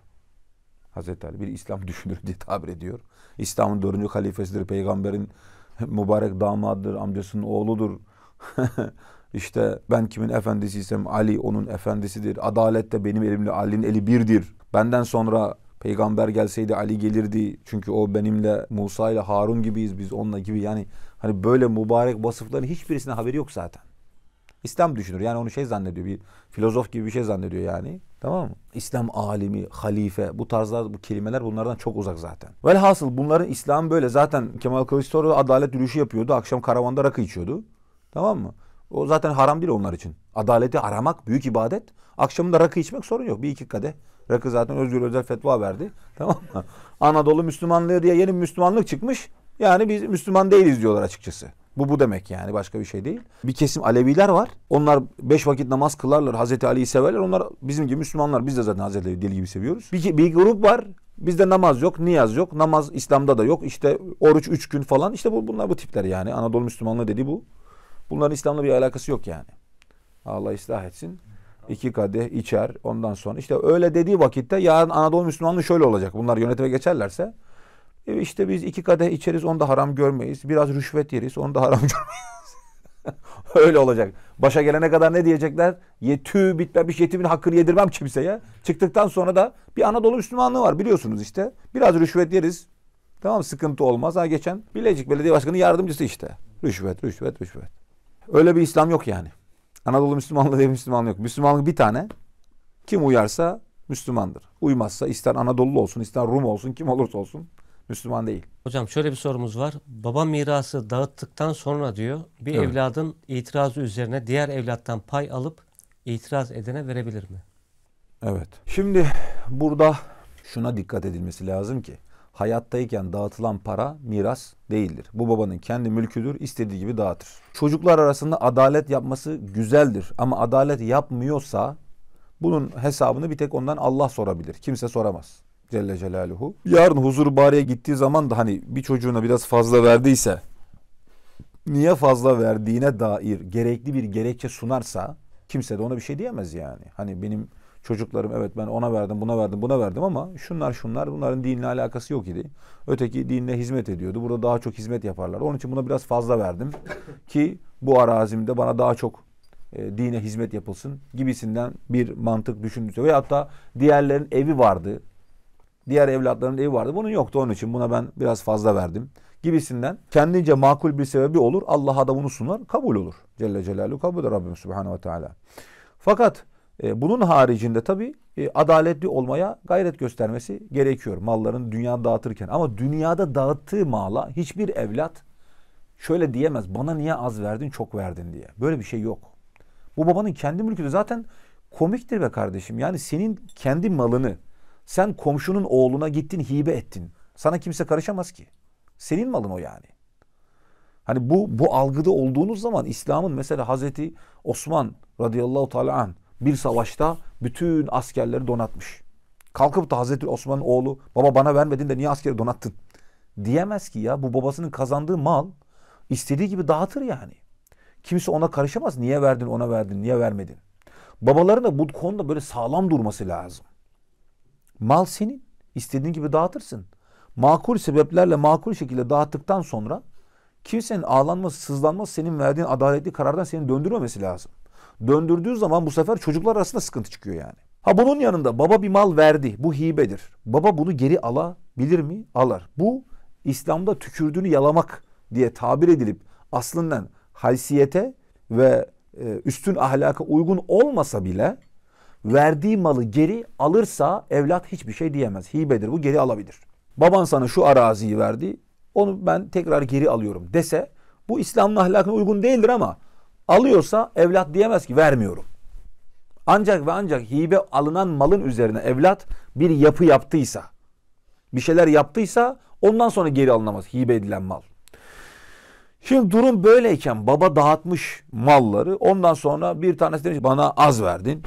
Hazreti Ali bir İslam düşünür diye tabir ediyor. İslam'ın dördüncü halifesidir, peygamberin mübarek damadıdır, amcasının oğludur. İşte ben kimin efendisiysem Ali onun efendisidir. Adalet de benim elimle Ali'nin eli birdir. Benden sonra peygamber gelseydi Ali gelirdi. Çünkü o benimle Musa ile Harun gibiyiz biz onunla gibi. Yani hani böyle mübarek vasıfların hiçbirisine haberi yok zaten. İslam düşünür. Yani onu şey zannediyor. Bir filozof gibi bir şey zannediyor yani. Tamam mı? İslam alimi, halife bu tarzlar bu kelimeler bunlardan çok uzak zaten. Velhasıl bunların İslam böyle zaten Kemal Kılıçdaroğlu adalet yürüyüşü yapıyordu. Akşam karavanda rakı içiyordu. Tamam mı? O zaten haram değil onlar için. Adaleti aramak büyük ibadet. Akşamında rakı içmek sorun yok. Bir iki kadeh. Rakı zaten Özgür Özel fetva verdi. Tamam mı? Anadolu Müslümanlığı diye yeni Müslümanlık çıkmış. Yani biz Müslüman değiliz diyorlar açıkçası. Bu bu demek yani başka bir şey değil. Bir kesim Aleviler var. Onlar beş vakit namaz kılarlar. Hazreti Ali'yi severler. Onlar bizim gibi Müslümanlar. Biz de zaten Hazreti Ali'yi deli gibi seviyoruz. Bir, bir grup var. Bizde namaz yok, niyaz yok. Namaz İslam'da da yok. İşte oruç üç gün falan. İşte bu, bunlar bu tipler yani. Anadolu Müslümanlığı dediği bu. Bunların İslam'la bir alakası yok yani. Allah ıslah etsin. İki kadeh içer ondan sonra. işte öyle dediği vakitte yarın Anadolu Müslümanlığı şöyle olacak. Bunlar yönetime geçerlerse e işte biz iki kadeh içeriz onu da haram görmeyiz. Biraz rüşvet yeriz onu da haram görmeyiz. Öyle olacak. Başa gelene kadar ne diyecekler? Yetü bitmemiş yetimin hakkını yedirmem kimseye. Çıktıktan sonra da bir Anadolu Müslümanlığı var biliyorsunuz işte. Biraz rüşvet yeriz. Tamam sıkıntı olmaz. Ha geçen Bilecik Belediye Başkanı yardımcısı işte. Rüşvet, rüşvet, rüşvet. Öyle bir İslam yok yani. Anadolu Müslümanlığı diye Müslüman yok. Müslümanlık bir tane. Kim uyarsa Müslümandır. Uymazsa ister Anadolu olsun, ister Rum olsun, kim olursa olsun Müslüman değil. Hocam şöyle bir sorumuz var. Baba mirası dağıttıktan sonra diyor bir evet. evladın itirazı üzerine diğer evlattan pay alıp itiraz edene verebilir mi? Evet. Şimdi burada şuna dikkat edilmesi lazım ki hayattayken dağıtılan para miras değildir. Bu babanın kendi mülküdür, istediği gibi dağıtır. Çocuklar arasında adalet yapması güzeldir ama adalet yapmıyorsa bunun hesabını bir tek ondan Allah sorabilir. Kimse soramaz. Celle Celaluhu. Yarın huzur bariye gittiği zaman da hani bir çocuğuna biraz fazla verdiyse niye fazla verdiğine dair gerekli bir gerekçe sunarsa kimse de ona bir şey diyemez yani. Hani benim çocuklarım evet ben ona verdim buna verdim buna verdim ama şunlar şunlar bunların dinle alakası yok idi. Öteki dinle hizmet ediyordu. Burada daha çok hizmet yaparlar. Onun için buna biraz fazla verdim ki bu arazimde bana daha çok e, dine hizmet yapılsın gibisinden bir mantık düşündüse Veya hatta diğerlerin evi vardı Diğer evlatların evi vardı. Bunun yoktu onun için buna ben biraz fazla verdim gibisinden kendince makul bir sebebi olur. Allah'a da bunu sunar. Kabul olur. Celle Celaluhu kabul eder Rabbimiz Subhanahu ve Teala. Fakat e, bunun haricinde tabi e, adaletli olmaya gayret göstermesi gerekiyor. Malların dünya dağıtırken. Ama dünyada dağıttığı mala hiçbir evlat şöyle diyemez. Bana niye az verdin çok verdin diye. Böyle bir şey yok. Bu babanın kendi mülküdür. Zaten komiktir be kardeşim. Yani senin kendi malını sen komşunun oğluna gittin hibe ettin. Sana kimse karışamaz ki. Senin malın o yani. Hani bu bu algıda olduğunuz zaman İslam'ın mesela Hazreti Osman radıyallahu teala an bir savaşta bütün askerleri donatmış. Kalkıp da Hazreti Osman'ın oğlu baba bana vermedin de niye askeri donattın diyemez ki ya bu babasının kazandığı mal istediği gibi dağıtır yani. Kimse ona karışamaz. Niye verdin ona verdin niye vermedin. Babaların da bu konuda böyle sağlam durması lazım. Mal senin. İstediğin gibi dağıtırsın. Makul sebeplerle makul şekilde dağıttıktan sonra kimsenin ağlanması, sızlanması senin verdiğin adaletli karardan seni döndürmemesi lazım. Döndürdüğü zaman bu sefer çocuklar arasında sıkıntı çıkıyor yani. Ha bunun yanında baba bir mal verdi. Bu hibedir. Baba bunu geri alabilir mi? Alar. Bu İslam'da tükürdüğünü yalamak diye tabir edilip aslında haysiyete ve e, üstün ahlaka uygun olmasa bile verdiği malı geri alırsa evlat hiçbir şey diyemez. Hibedir bu geri alabilir. Baban sana şu araziyi verdi onu ben tekrar geri alıyorum dese bu İslam'ın ahlakına uygun değildir ama alıyorsa evlat diyemez ki vermiyorum. Ancak ve ancak hibe alınan malın üzerine evlat bir yapı yaptıysa, bir şeyler yaptıysa ondan sonra geri alınamaz hibe edilen mal. Şimdi durum böyleyken baba dağıtmış malları ondan sonra bir tanesi demiş bana az verdin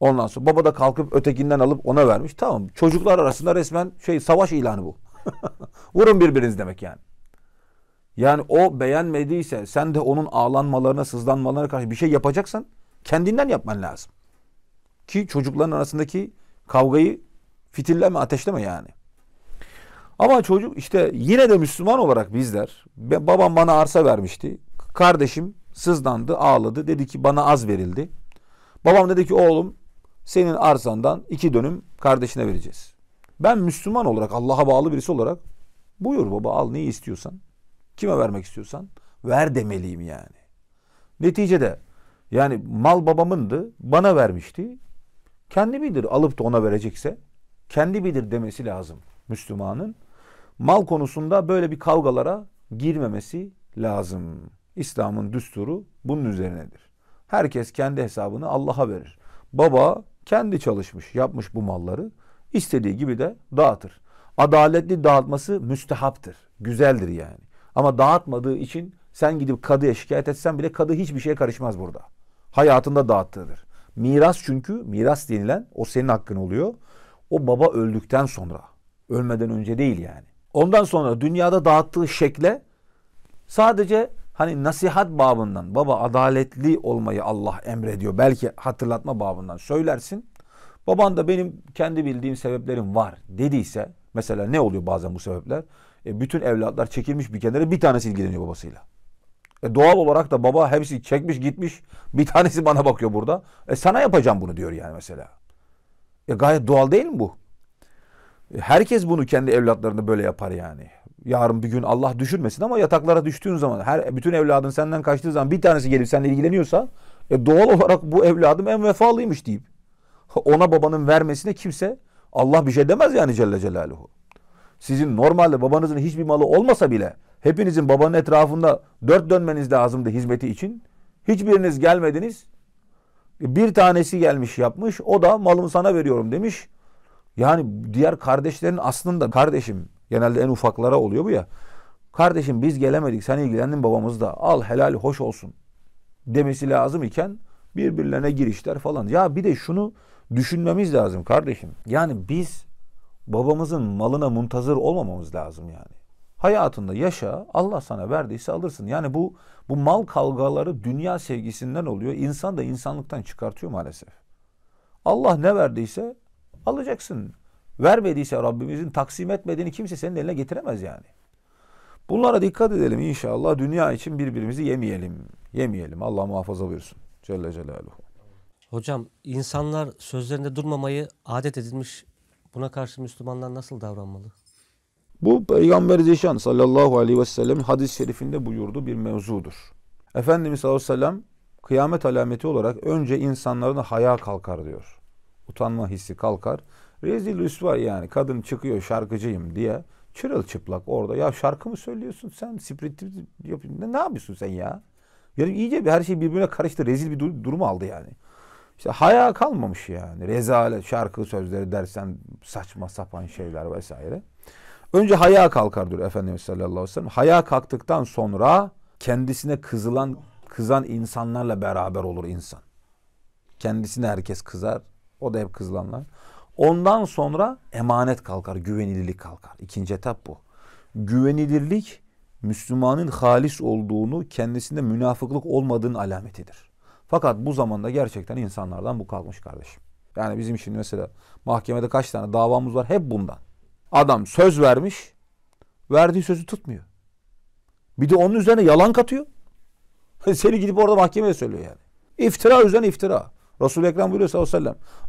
Ondan sonra baba da kalkıp ötekinden alıp ona vermiş. Tamam çocuklar arasında resmen şey savaş ilanı bu. Vurun birbiriniz demek yani. Yani o beğenmediyse sen de onun ağlanmalarına, sızlanmalarına karşı bir şey yapacaksan kendinden yapman lazım. Ki çocukların arasındaki kavgayı fitilleme, ateşleme yani. Ama çocuk işte yine de Müslüman olarak bizler, babam bana arsa vermişti. Kardeşim sızlandı, ağladı. Dedi ki bana az verildi. Babam dedi ki oğlum senin arsandan iki dönüm kardeşine vereceğiz. Ben Müslüman olarak Allah'a bağlı birisi olarak buyur baba al neyi istiyorsan kime vermek istiyorsan ver demeliyim yani. Neticede yani mal babamındı bana vermişti kendi bilir alıp da ona verecekse kendi bilir demesi lazım Müslümanın. Mal konusunda böyle bir kavgalara girmemesi lazım. İslam'ın düsturu bunun üzerinedir. Herkes kendi hesabını Allah'a verir. Baba kendi çalışmış, yapmış bu malları. istediği gibi de dağıtır. Adaletli dağıtması müstehaptır. Güzeldir yani. Ama dağıtmadığı için sen gidip kadıya şikayet etsen bile kadı hiçbir şeye karışmaz burada. Hayatında dağıttığıdır. Miras çünkü miras denilen o senin hakkın oluyor. O baba öldükten sonra. Ölmeden önce değil yani. Ondan sonra dünyada dağıttığı şekle sadece Hani nasihat babından baba adaletli olmayı Allah emrediyor. Belki hatırlatma babından söylersin. Baban da benim kendi bildiğim sebeplerim var dediyse mesela ne oluyor bazen bu sebepler? E, bütün evlatlar çekilmiş bir kenara bir tanesi ilgileniyor babasıyla. E, doğal olarak da baba hepsi çekmiş gitmiş bir tanesi bana bakıyor burada. E, sana yapacağım bunu diyor yani mesela. E, gayet doğal değil mi bu? Herkes bunu kendi evlatlarını böyle yapar yani. Yarın bir gün Allah düşürmesin ama yataklara düştüğün zaman her bütün evladın senden kaçtığı zaman bir tanesi gelip seninle ilgileniyorsa e doğal olarak bu evladım en vefalıymış deyip ona babanın vermesine kimse Allah bir şey demez yani Celle Celaluhu. Sizin normalde babanızın hiçbir malı olmasa bile hepinizin babanın etrafında dört dönmeniz lazımdı hizmeti için. Hiçbiriniz gelmediniz. Bir tanesi gelmiş yapmış. O da malımı sana veriyorum demiş. Yani diğer kardeşlerin aslında kardeşim genelde en ufaklara oluyor bu ya. Kardeşim biz gelemedik sen ilgilendin babamızda al helal hoş olsun demesi lazım iken birbirlerine girişler falan. Ya bir de şunu düşünmemiz lazım kardeşim. Yani biz babamızın malına muntazır olmamamız lazım yani. Hayatında yaşa, Allah sana verdiyse alırsın. Yani bu bu mal kavgaları dünya sevgisinden oluyor. İnsan da insanlıktan çıkartıyor maalesef. Allah ne verdiyse Alacaksın. Vermediyse Rabbimizin taksim etmediğini kimse senin eline getiremez yani. Bunlara dikkat edelim inşallah. Dünya için birbirimizi yemeyelim. Yemeyelim. Allah muhafaza buyursun. Celle Celaluhu. Hocam insanlar sözlerinde durmamayı adet edilmiş. Buna karşı Müslümanlar nasıl davranmalı? Bu Peygamber Zişan sallallahu aleyhi ve sellem hadis-i şerifinde buyurduğu bir mevzudur. Efendimiz sallallahu aleyhi ve sellem kıyamet alameti olarak önce insanların haya kalkar diyor utanma hissi kalkar. Rezil üsva yani kadın çıkıyor şarkıcıyım diye çıplak orada. Ya şarkı mı söylüyorsun sen? Sprinti yapıyorsun. Ne, ne yapıyorsun sen ya? Yani iyice bir her şey birbirine karıştı. Rezil bir dur- durum aldı yani. İşte haya kalmamış yani. Rezalet şarkı sözleri dersen saçma sapan şeyler vesaire. Önce haya kalkar diyor Efendimiz sallallahu aleyhi ve sellem. Haya kalktıktan sonra kendisine kızılan kızan insanlarla beraber olur insan. Kendisine herkes kızar. O da hep kızılanlar. Ondan sonra emanet kalkar, güvenilirlik kalkar. İkinci etap bu. Güvenilirlik Müslümanın halis olduğunu, kendisinde münafıklık olmadığının alametidir. Fakat bu zamanda gerçekten insanlardan bu kalkmış kardeşim. Yani bizim şimdi mesela mahkemede kaç tane davamız var hep bundan. Adam söz vermiş, verdiği sözü tutmuyor. Bir de onun üzerine yalan katıyor. Seni gidip orada mahkemeye söylüyor yani. İftira üzerine iftira. Resul-i Ekrem buyuruyor sallallahu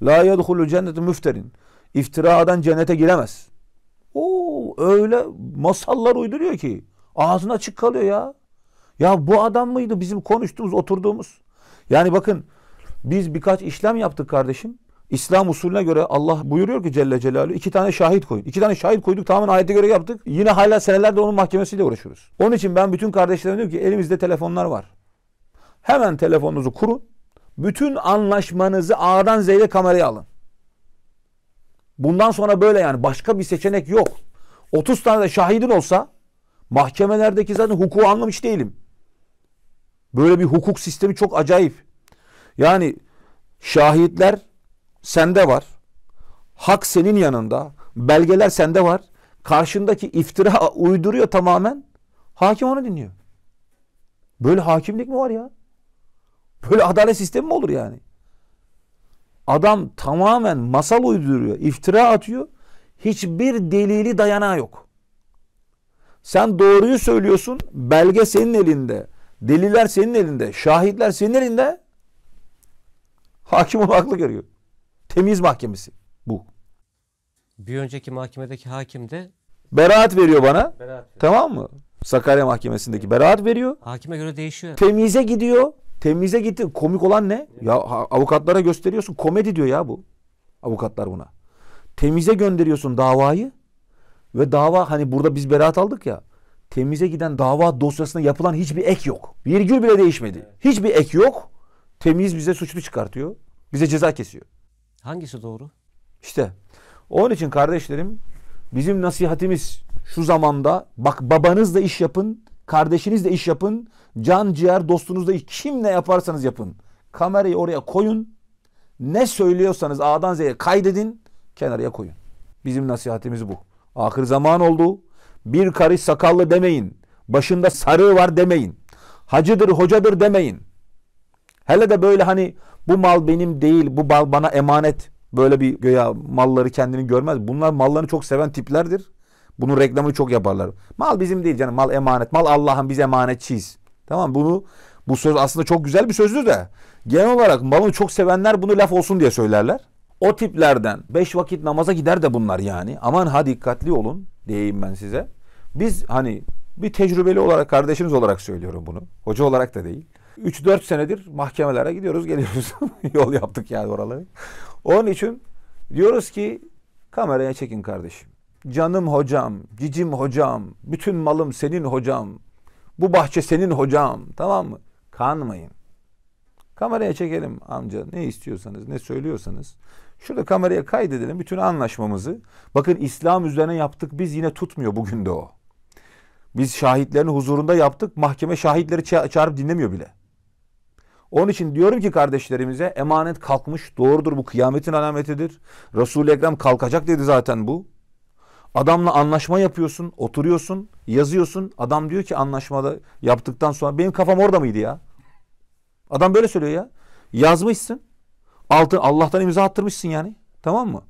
aleyhi ve sellem. La müfterin. İftira cennete giremez. Oo, öyle masallar uyduruyor ki. Ağzına açık kalıyor ya. Ya bu adam mıydı bizim konuştuğumuz, oturduğumuz? Yani bakın biz birkaç işlem yaptık kardeşim. İslam usulüne göre Allah buyuruyor ki Celle Celaluhu iki tane şahit koyun. İki tane şahit koyduk tamamen ayete göre yaptık. Yine hala senelerde onun mahkemesiyle uğraşıyoruz. Onun için ben bütün kardeşlerime diyorum ki elimizde telefonlar var. Hemen telefonunuzu kurun. Bütün anlaşmanızı A'dan Z'ye kameraya alın. Bundan sonra böyle yani başka bir seçenek yok. 30 tane de şahidin olsa mahkemelerdeki zaten hukuku anlamış değilim. Böyle bir hukuk sistemi çok acayip. Yani şahitler sende var. Hak senin yanında. Belgeler sende var. Karşındaki iftira uyduruyor tamamen. Hakim onu dinliyor. Böyle hakimlik mi var ya? Böyle adalet sistemi mi olur yani? Adam tamamen masal uyduruyor, iftira atıyor. Hiçbir delili dayanağı yok. Sen doğruyu söylüyorsun, belge senin elinde, deliller senin elinde, şahitler senin elinde. Hakim onu haklı görüyor. Temiz mahkemesi bu. Bir önceki mahkemedeki hakim de beraat veriyor bana. Beraat veriyor. Tamam mı? Sakarya Mahkemesi'ndeki beraat veriyor. Hakime göre değişiyor. Temize gidiyor. Temize gitti. Komik olan ne? Ya avukatlara gösteriyorsun. Komedi diyor ya bu. Avukatlar buna. Temize gönderiyorsun davayı. Ve dava hani burada biz beraat aldık ya. Temize giden dava dosyasına yapılan hiçbir ek yok. Virgül bile değişmedi. Hiçbir ek yok. Temiz bize suçlu çıkartıyor. Bize ceza kesiyor. Hangisi doğru? İşte. Onun için kardeşlerim bizim nasihatimiz şu zamanda bak babanızla iş yapın, kardeşinizle iş yapın, Can ciğer dostunuzda kim ne yaparsanız yapın. Kamerayı oraya koyun. Ne söylüyorsanız A'dan Z'ye kaydedin. Kenarıya koyun. Bizim nasihatimiz bu. Ahir zaman oldu. Bir karış sakallı demeyin. Başında sarığı var demeyin. Hacıdır, hocadır demeyin. Hele de böyle hani bu mal benim değil, bu mal bana emanet. Böyle bir göya malları kendini görmez. Bunlar mallarını çok seven tiplerdir. Bunun reklamını çok yaparlar. Mal bizim değil canım. Mal emanet. Mal Allah'ın biz emanetçiyiz. Tamam bunu bu söz aslında çok güzel bir sözdür de genel olarak malını çok sevenler bunu laf olsun diye söylerler. O tiplerden beş vakit namaza gider de bunlar yani. Aman ha dikkatli olun diyeyim ben size. Biz hani bir tecrübeli olarak kardeşiniz olarak söylüyorum bunu. Hoca olarak da değil. 3-4 senedir mahkemelere gidiyoruz geliyoruz. Yol yaptık yani oraları. Onun için diyoruz ki kameraya çekin kardeşim. Canım hocam, cicim hocam, bütün malım senin hocam, bu bahçe senin hocam. Tamam mı? Kanmayın. Kameraya çekelim amca ne istiyorsanız ne söylüyorsanız. Şurada kameraya kaydedelim bütün anlaşmamızı. Bakın İslam üzerine yaptık biz yine tutmuyor bugün de o. Biz şahitlerin huzurunda yaptık. Mahkeme şahitleri ça çağırıp dinlemiyor bile. Onun için diyorum ki kardeşlerimize emanet kalkmış. Doğrudur bu kıyametin alametidir. Resul-i Ekrem kalkacak dedi zaten bu. Adamla anlaşma yapıyorsun, oturuyorsun, yazıyorsun. Adam diyor ki anlaşmada yaptıktan sonra benim kafam orada mıydı ya? Adam böyle söylüyor ya. Yazmışsın. Altı, Allah'tan imza attırmışsın yani. Tamam mı?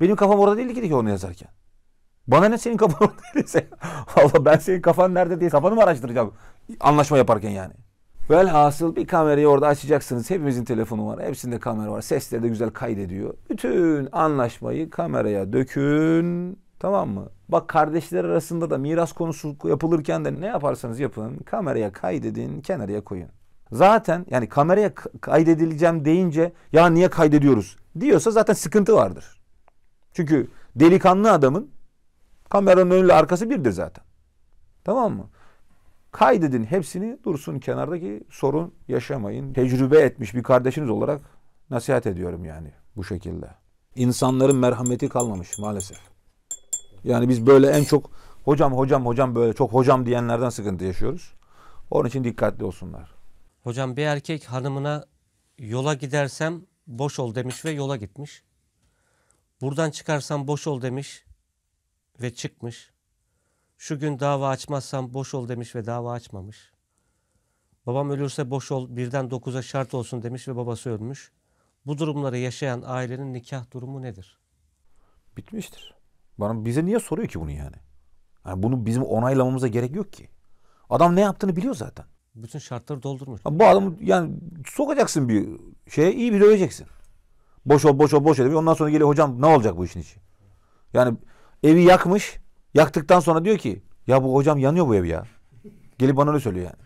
Benim kafam orada değildi ki onu yazarken. Bana ne senin kafan orada değilse. Allah ben senin kafan nerede diye kafanı mı araştıracağım? Anlaşma yaparken yani. Velhasıl bir kamerayı orada açacaksınız. Hepimizin telefonu var. Hepsinde kamera var. Sesleri de güzel kaydediyor. Bütün anlaşmayı kameraya dökün. Tamam mı? Bak kardeşler arasında da miras konusu yapılırken de ne yaparsanız yapın kameraya kaydedin, kenarıya koyun. Zaten yani kameraya kaydedileceğim deyince ya niye kaydediyoruz diyorsa zaten sıkıntı vardır. Çünkü delikanlı adamın kameranın önüyle arkası birdir zaten. Tamam mı? Kaydedin hepsini dursun kenardaki sorun yaşamayın. Tecrübe etmiş bir kardeşiniz olarak nasihat ediyorum yani bu şekilde. İnsanların merhameti kalmamış maalesef. Yani biz böyle en çok hocam hocam hocam böyle çok hocam diyenlerden sıkıntı yaşıyoruz. Onun için dikkatli olsunlar. Hocam bir erkek hanımına yola gidersem boş ol demiş ve yola gitmiş. Buradan çıkarsam boş ol demiş ve çıkmış. Şu gün dava açmazsam boş ol demiş ve dava açmamış. Babam ölürse boş ol birden dokuza şart olsun demiş ve babası ölmüş. Bu durumları yaşayan ailenin nikah durumu nedir? Bitmiştir. Bana bize niye soruyor ki bunu yani? yani bunu bizim onaylamamıza gerek yok ki. Adam ne yaptığını biliyor zaten. Bütün şartları doldurmuş. Ya bu adamı yani sokacaksın bir şeye iyi bir döveceksin. Boş ol boş ol boş ol. Ondan sonra geliyor hocam ne olacak bu işin içi? Yani evi yakmış. Yaktıktan sonra diyor ki ya bu hocam yanıyor bu ev ya. Gelip bana ne söylüyor yani.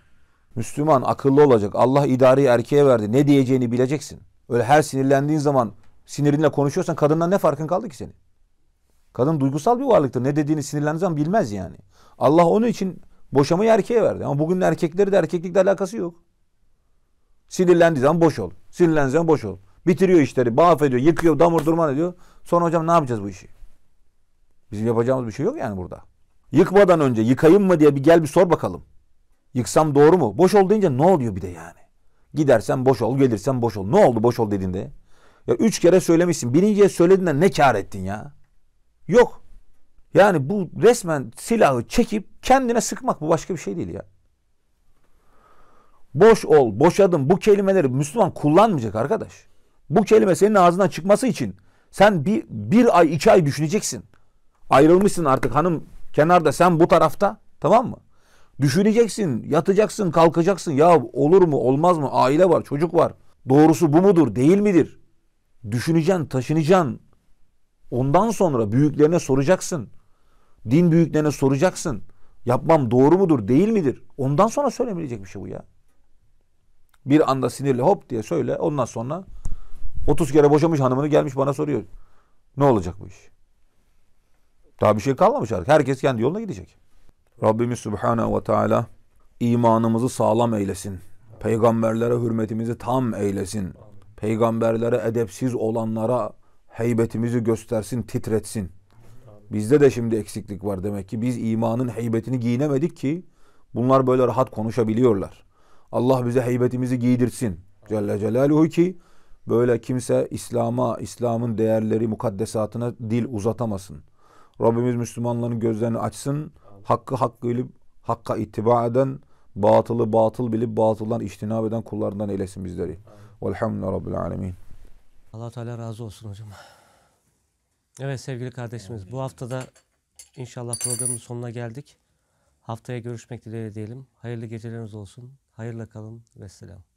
Müslüman akıllı olacak. Allah idareyi erkeğe verdi. Ne diyeceğini bileceksin. Öyle her sinirlendiğin zaman sinirinle konuşuyorsan kadından ne farkın kaldı ki senin? Kadın duygusal bir varlıktır. Ne dediğini sinirlendiği zaman bilmez yani. Allah onun için boşamayı erkeğe verdi. Ama bugün erkekleri de erkeklikle alakası yok. Sinirlendiği zaman boş ol. Sinirlendiği zaman boş ol. Bitiriyor işleri, mahvediyor, yıkıyor, damur durman ediyor. Sonra hocam ne yapacağız bu işi? Bizim yapacağımız bir şey yok yani burada. Yıkmadan önce yıkayım mı diye bir gel bir sor bakalım. Yıksam doğru mu? Boş ol deyince ne oluyor bir de yani? Gidersen boş ol, gelirsen boş ol. Ne oldu boş ol dediğinde? Ya üç kere söylemişsin. Birinciye söylediğinde ne kar ettin ya? Yok. Yani bu resmen silahı çekip kendine sıkmak. Bu başka bir şey değil ya. Boş ol, boşadım. Bu kelimeleri Müslüman kullanmayacak arkadaş. Bu kelime senin ağzından çıkması için sen bir, bir ay, iki ay düşüneceksin. Ayrılmışsın artık hanım kenarda sen bu tarafta tamam mı? Düşüneceksin, yatacaksın, kalkacaksın. Ya olur mu, olmaz mı? Aile var, çocuk var. Doğrusu bu mudur, değil midir? Düşüneceksin, taşınacaksın. Ondan sonra büyüklerine soracaksın. Din büyüklerine soracaksın. Yapmam doğru mudur, değil midir? Ondan sonra söylemeyecek bir şey bu ya. Bir anda sinirli hop diye söyle. Ondan sonra 30 kere boşamış hanımını gelmiş bana soruyor. Ne olacak bu iş? Daha bir şey kalmamış artık. Herkes kendi yoluna gidecek. Rabbimiz Subhanahu ve Teala imanımızı sağlam eylesin. Peygamberlere hürmetimizi tam eylesin. Peygamberlere edepsiz olanlara heybetimizi göstersin, titretsin. Bizde de şimdi eksiklik var demek ki. Biz imanın heybetini giyinemedik ki bunlar böyle rahat konuşabiliyorlar. Allah bize heybetimizi giydirsin. Celle Celaluhu ki böyle kimse İslam'a, İslam'ın değerleri, mukaddesatına dil uzatamasın. Rabbimiz Müslümanların gözlerini açsın. Hakkı hakkı bilip hakka ittiba eden, batılı batıl bilip batıldan iştinab eden kullarından eylesin bizleri. Velhamdülillahi Rabbil alemin. Allah Teala razı olsun hocam. Evet sevgili kardeşimiz bu haftada inşallah programın sonuna geldik. Haftaya görüşmek dileğiyle diyelim. Hayırlı geceleriniz olsun. Hayırla kalın ve selam.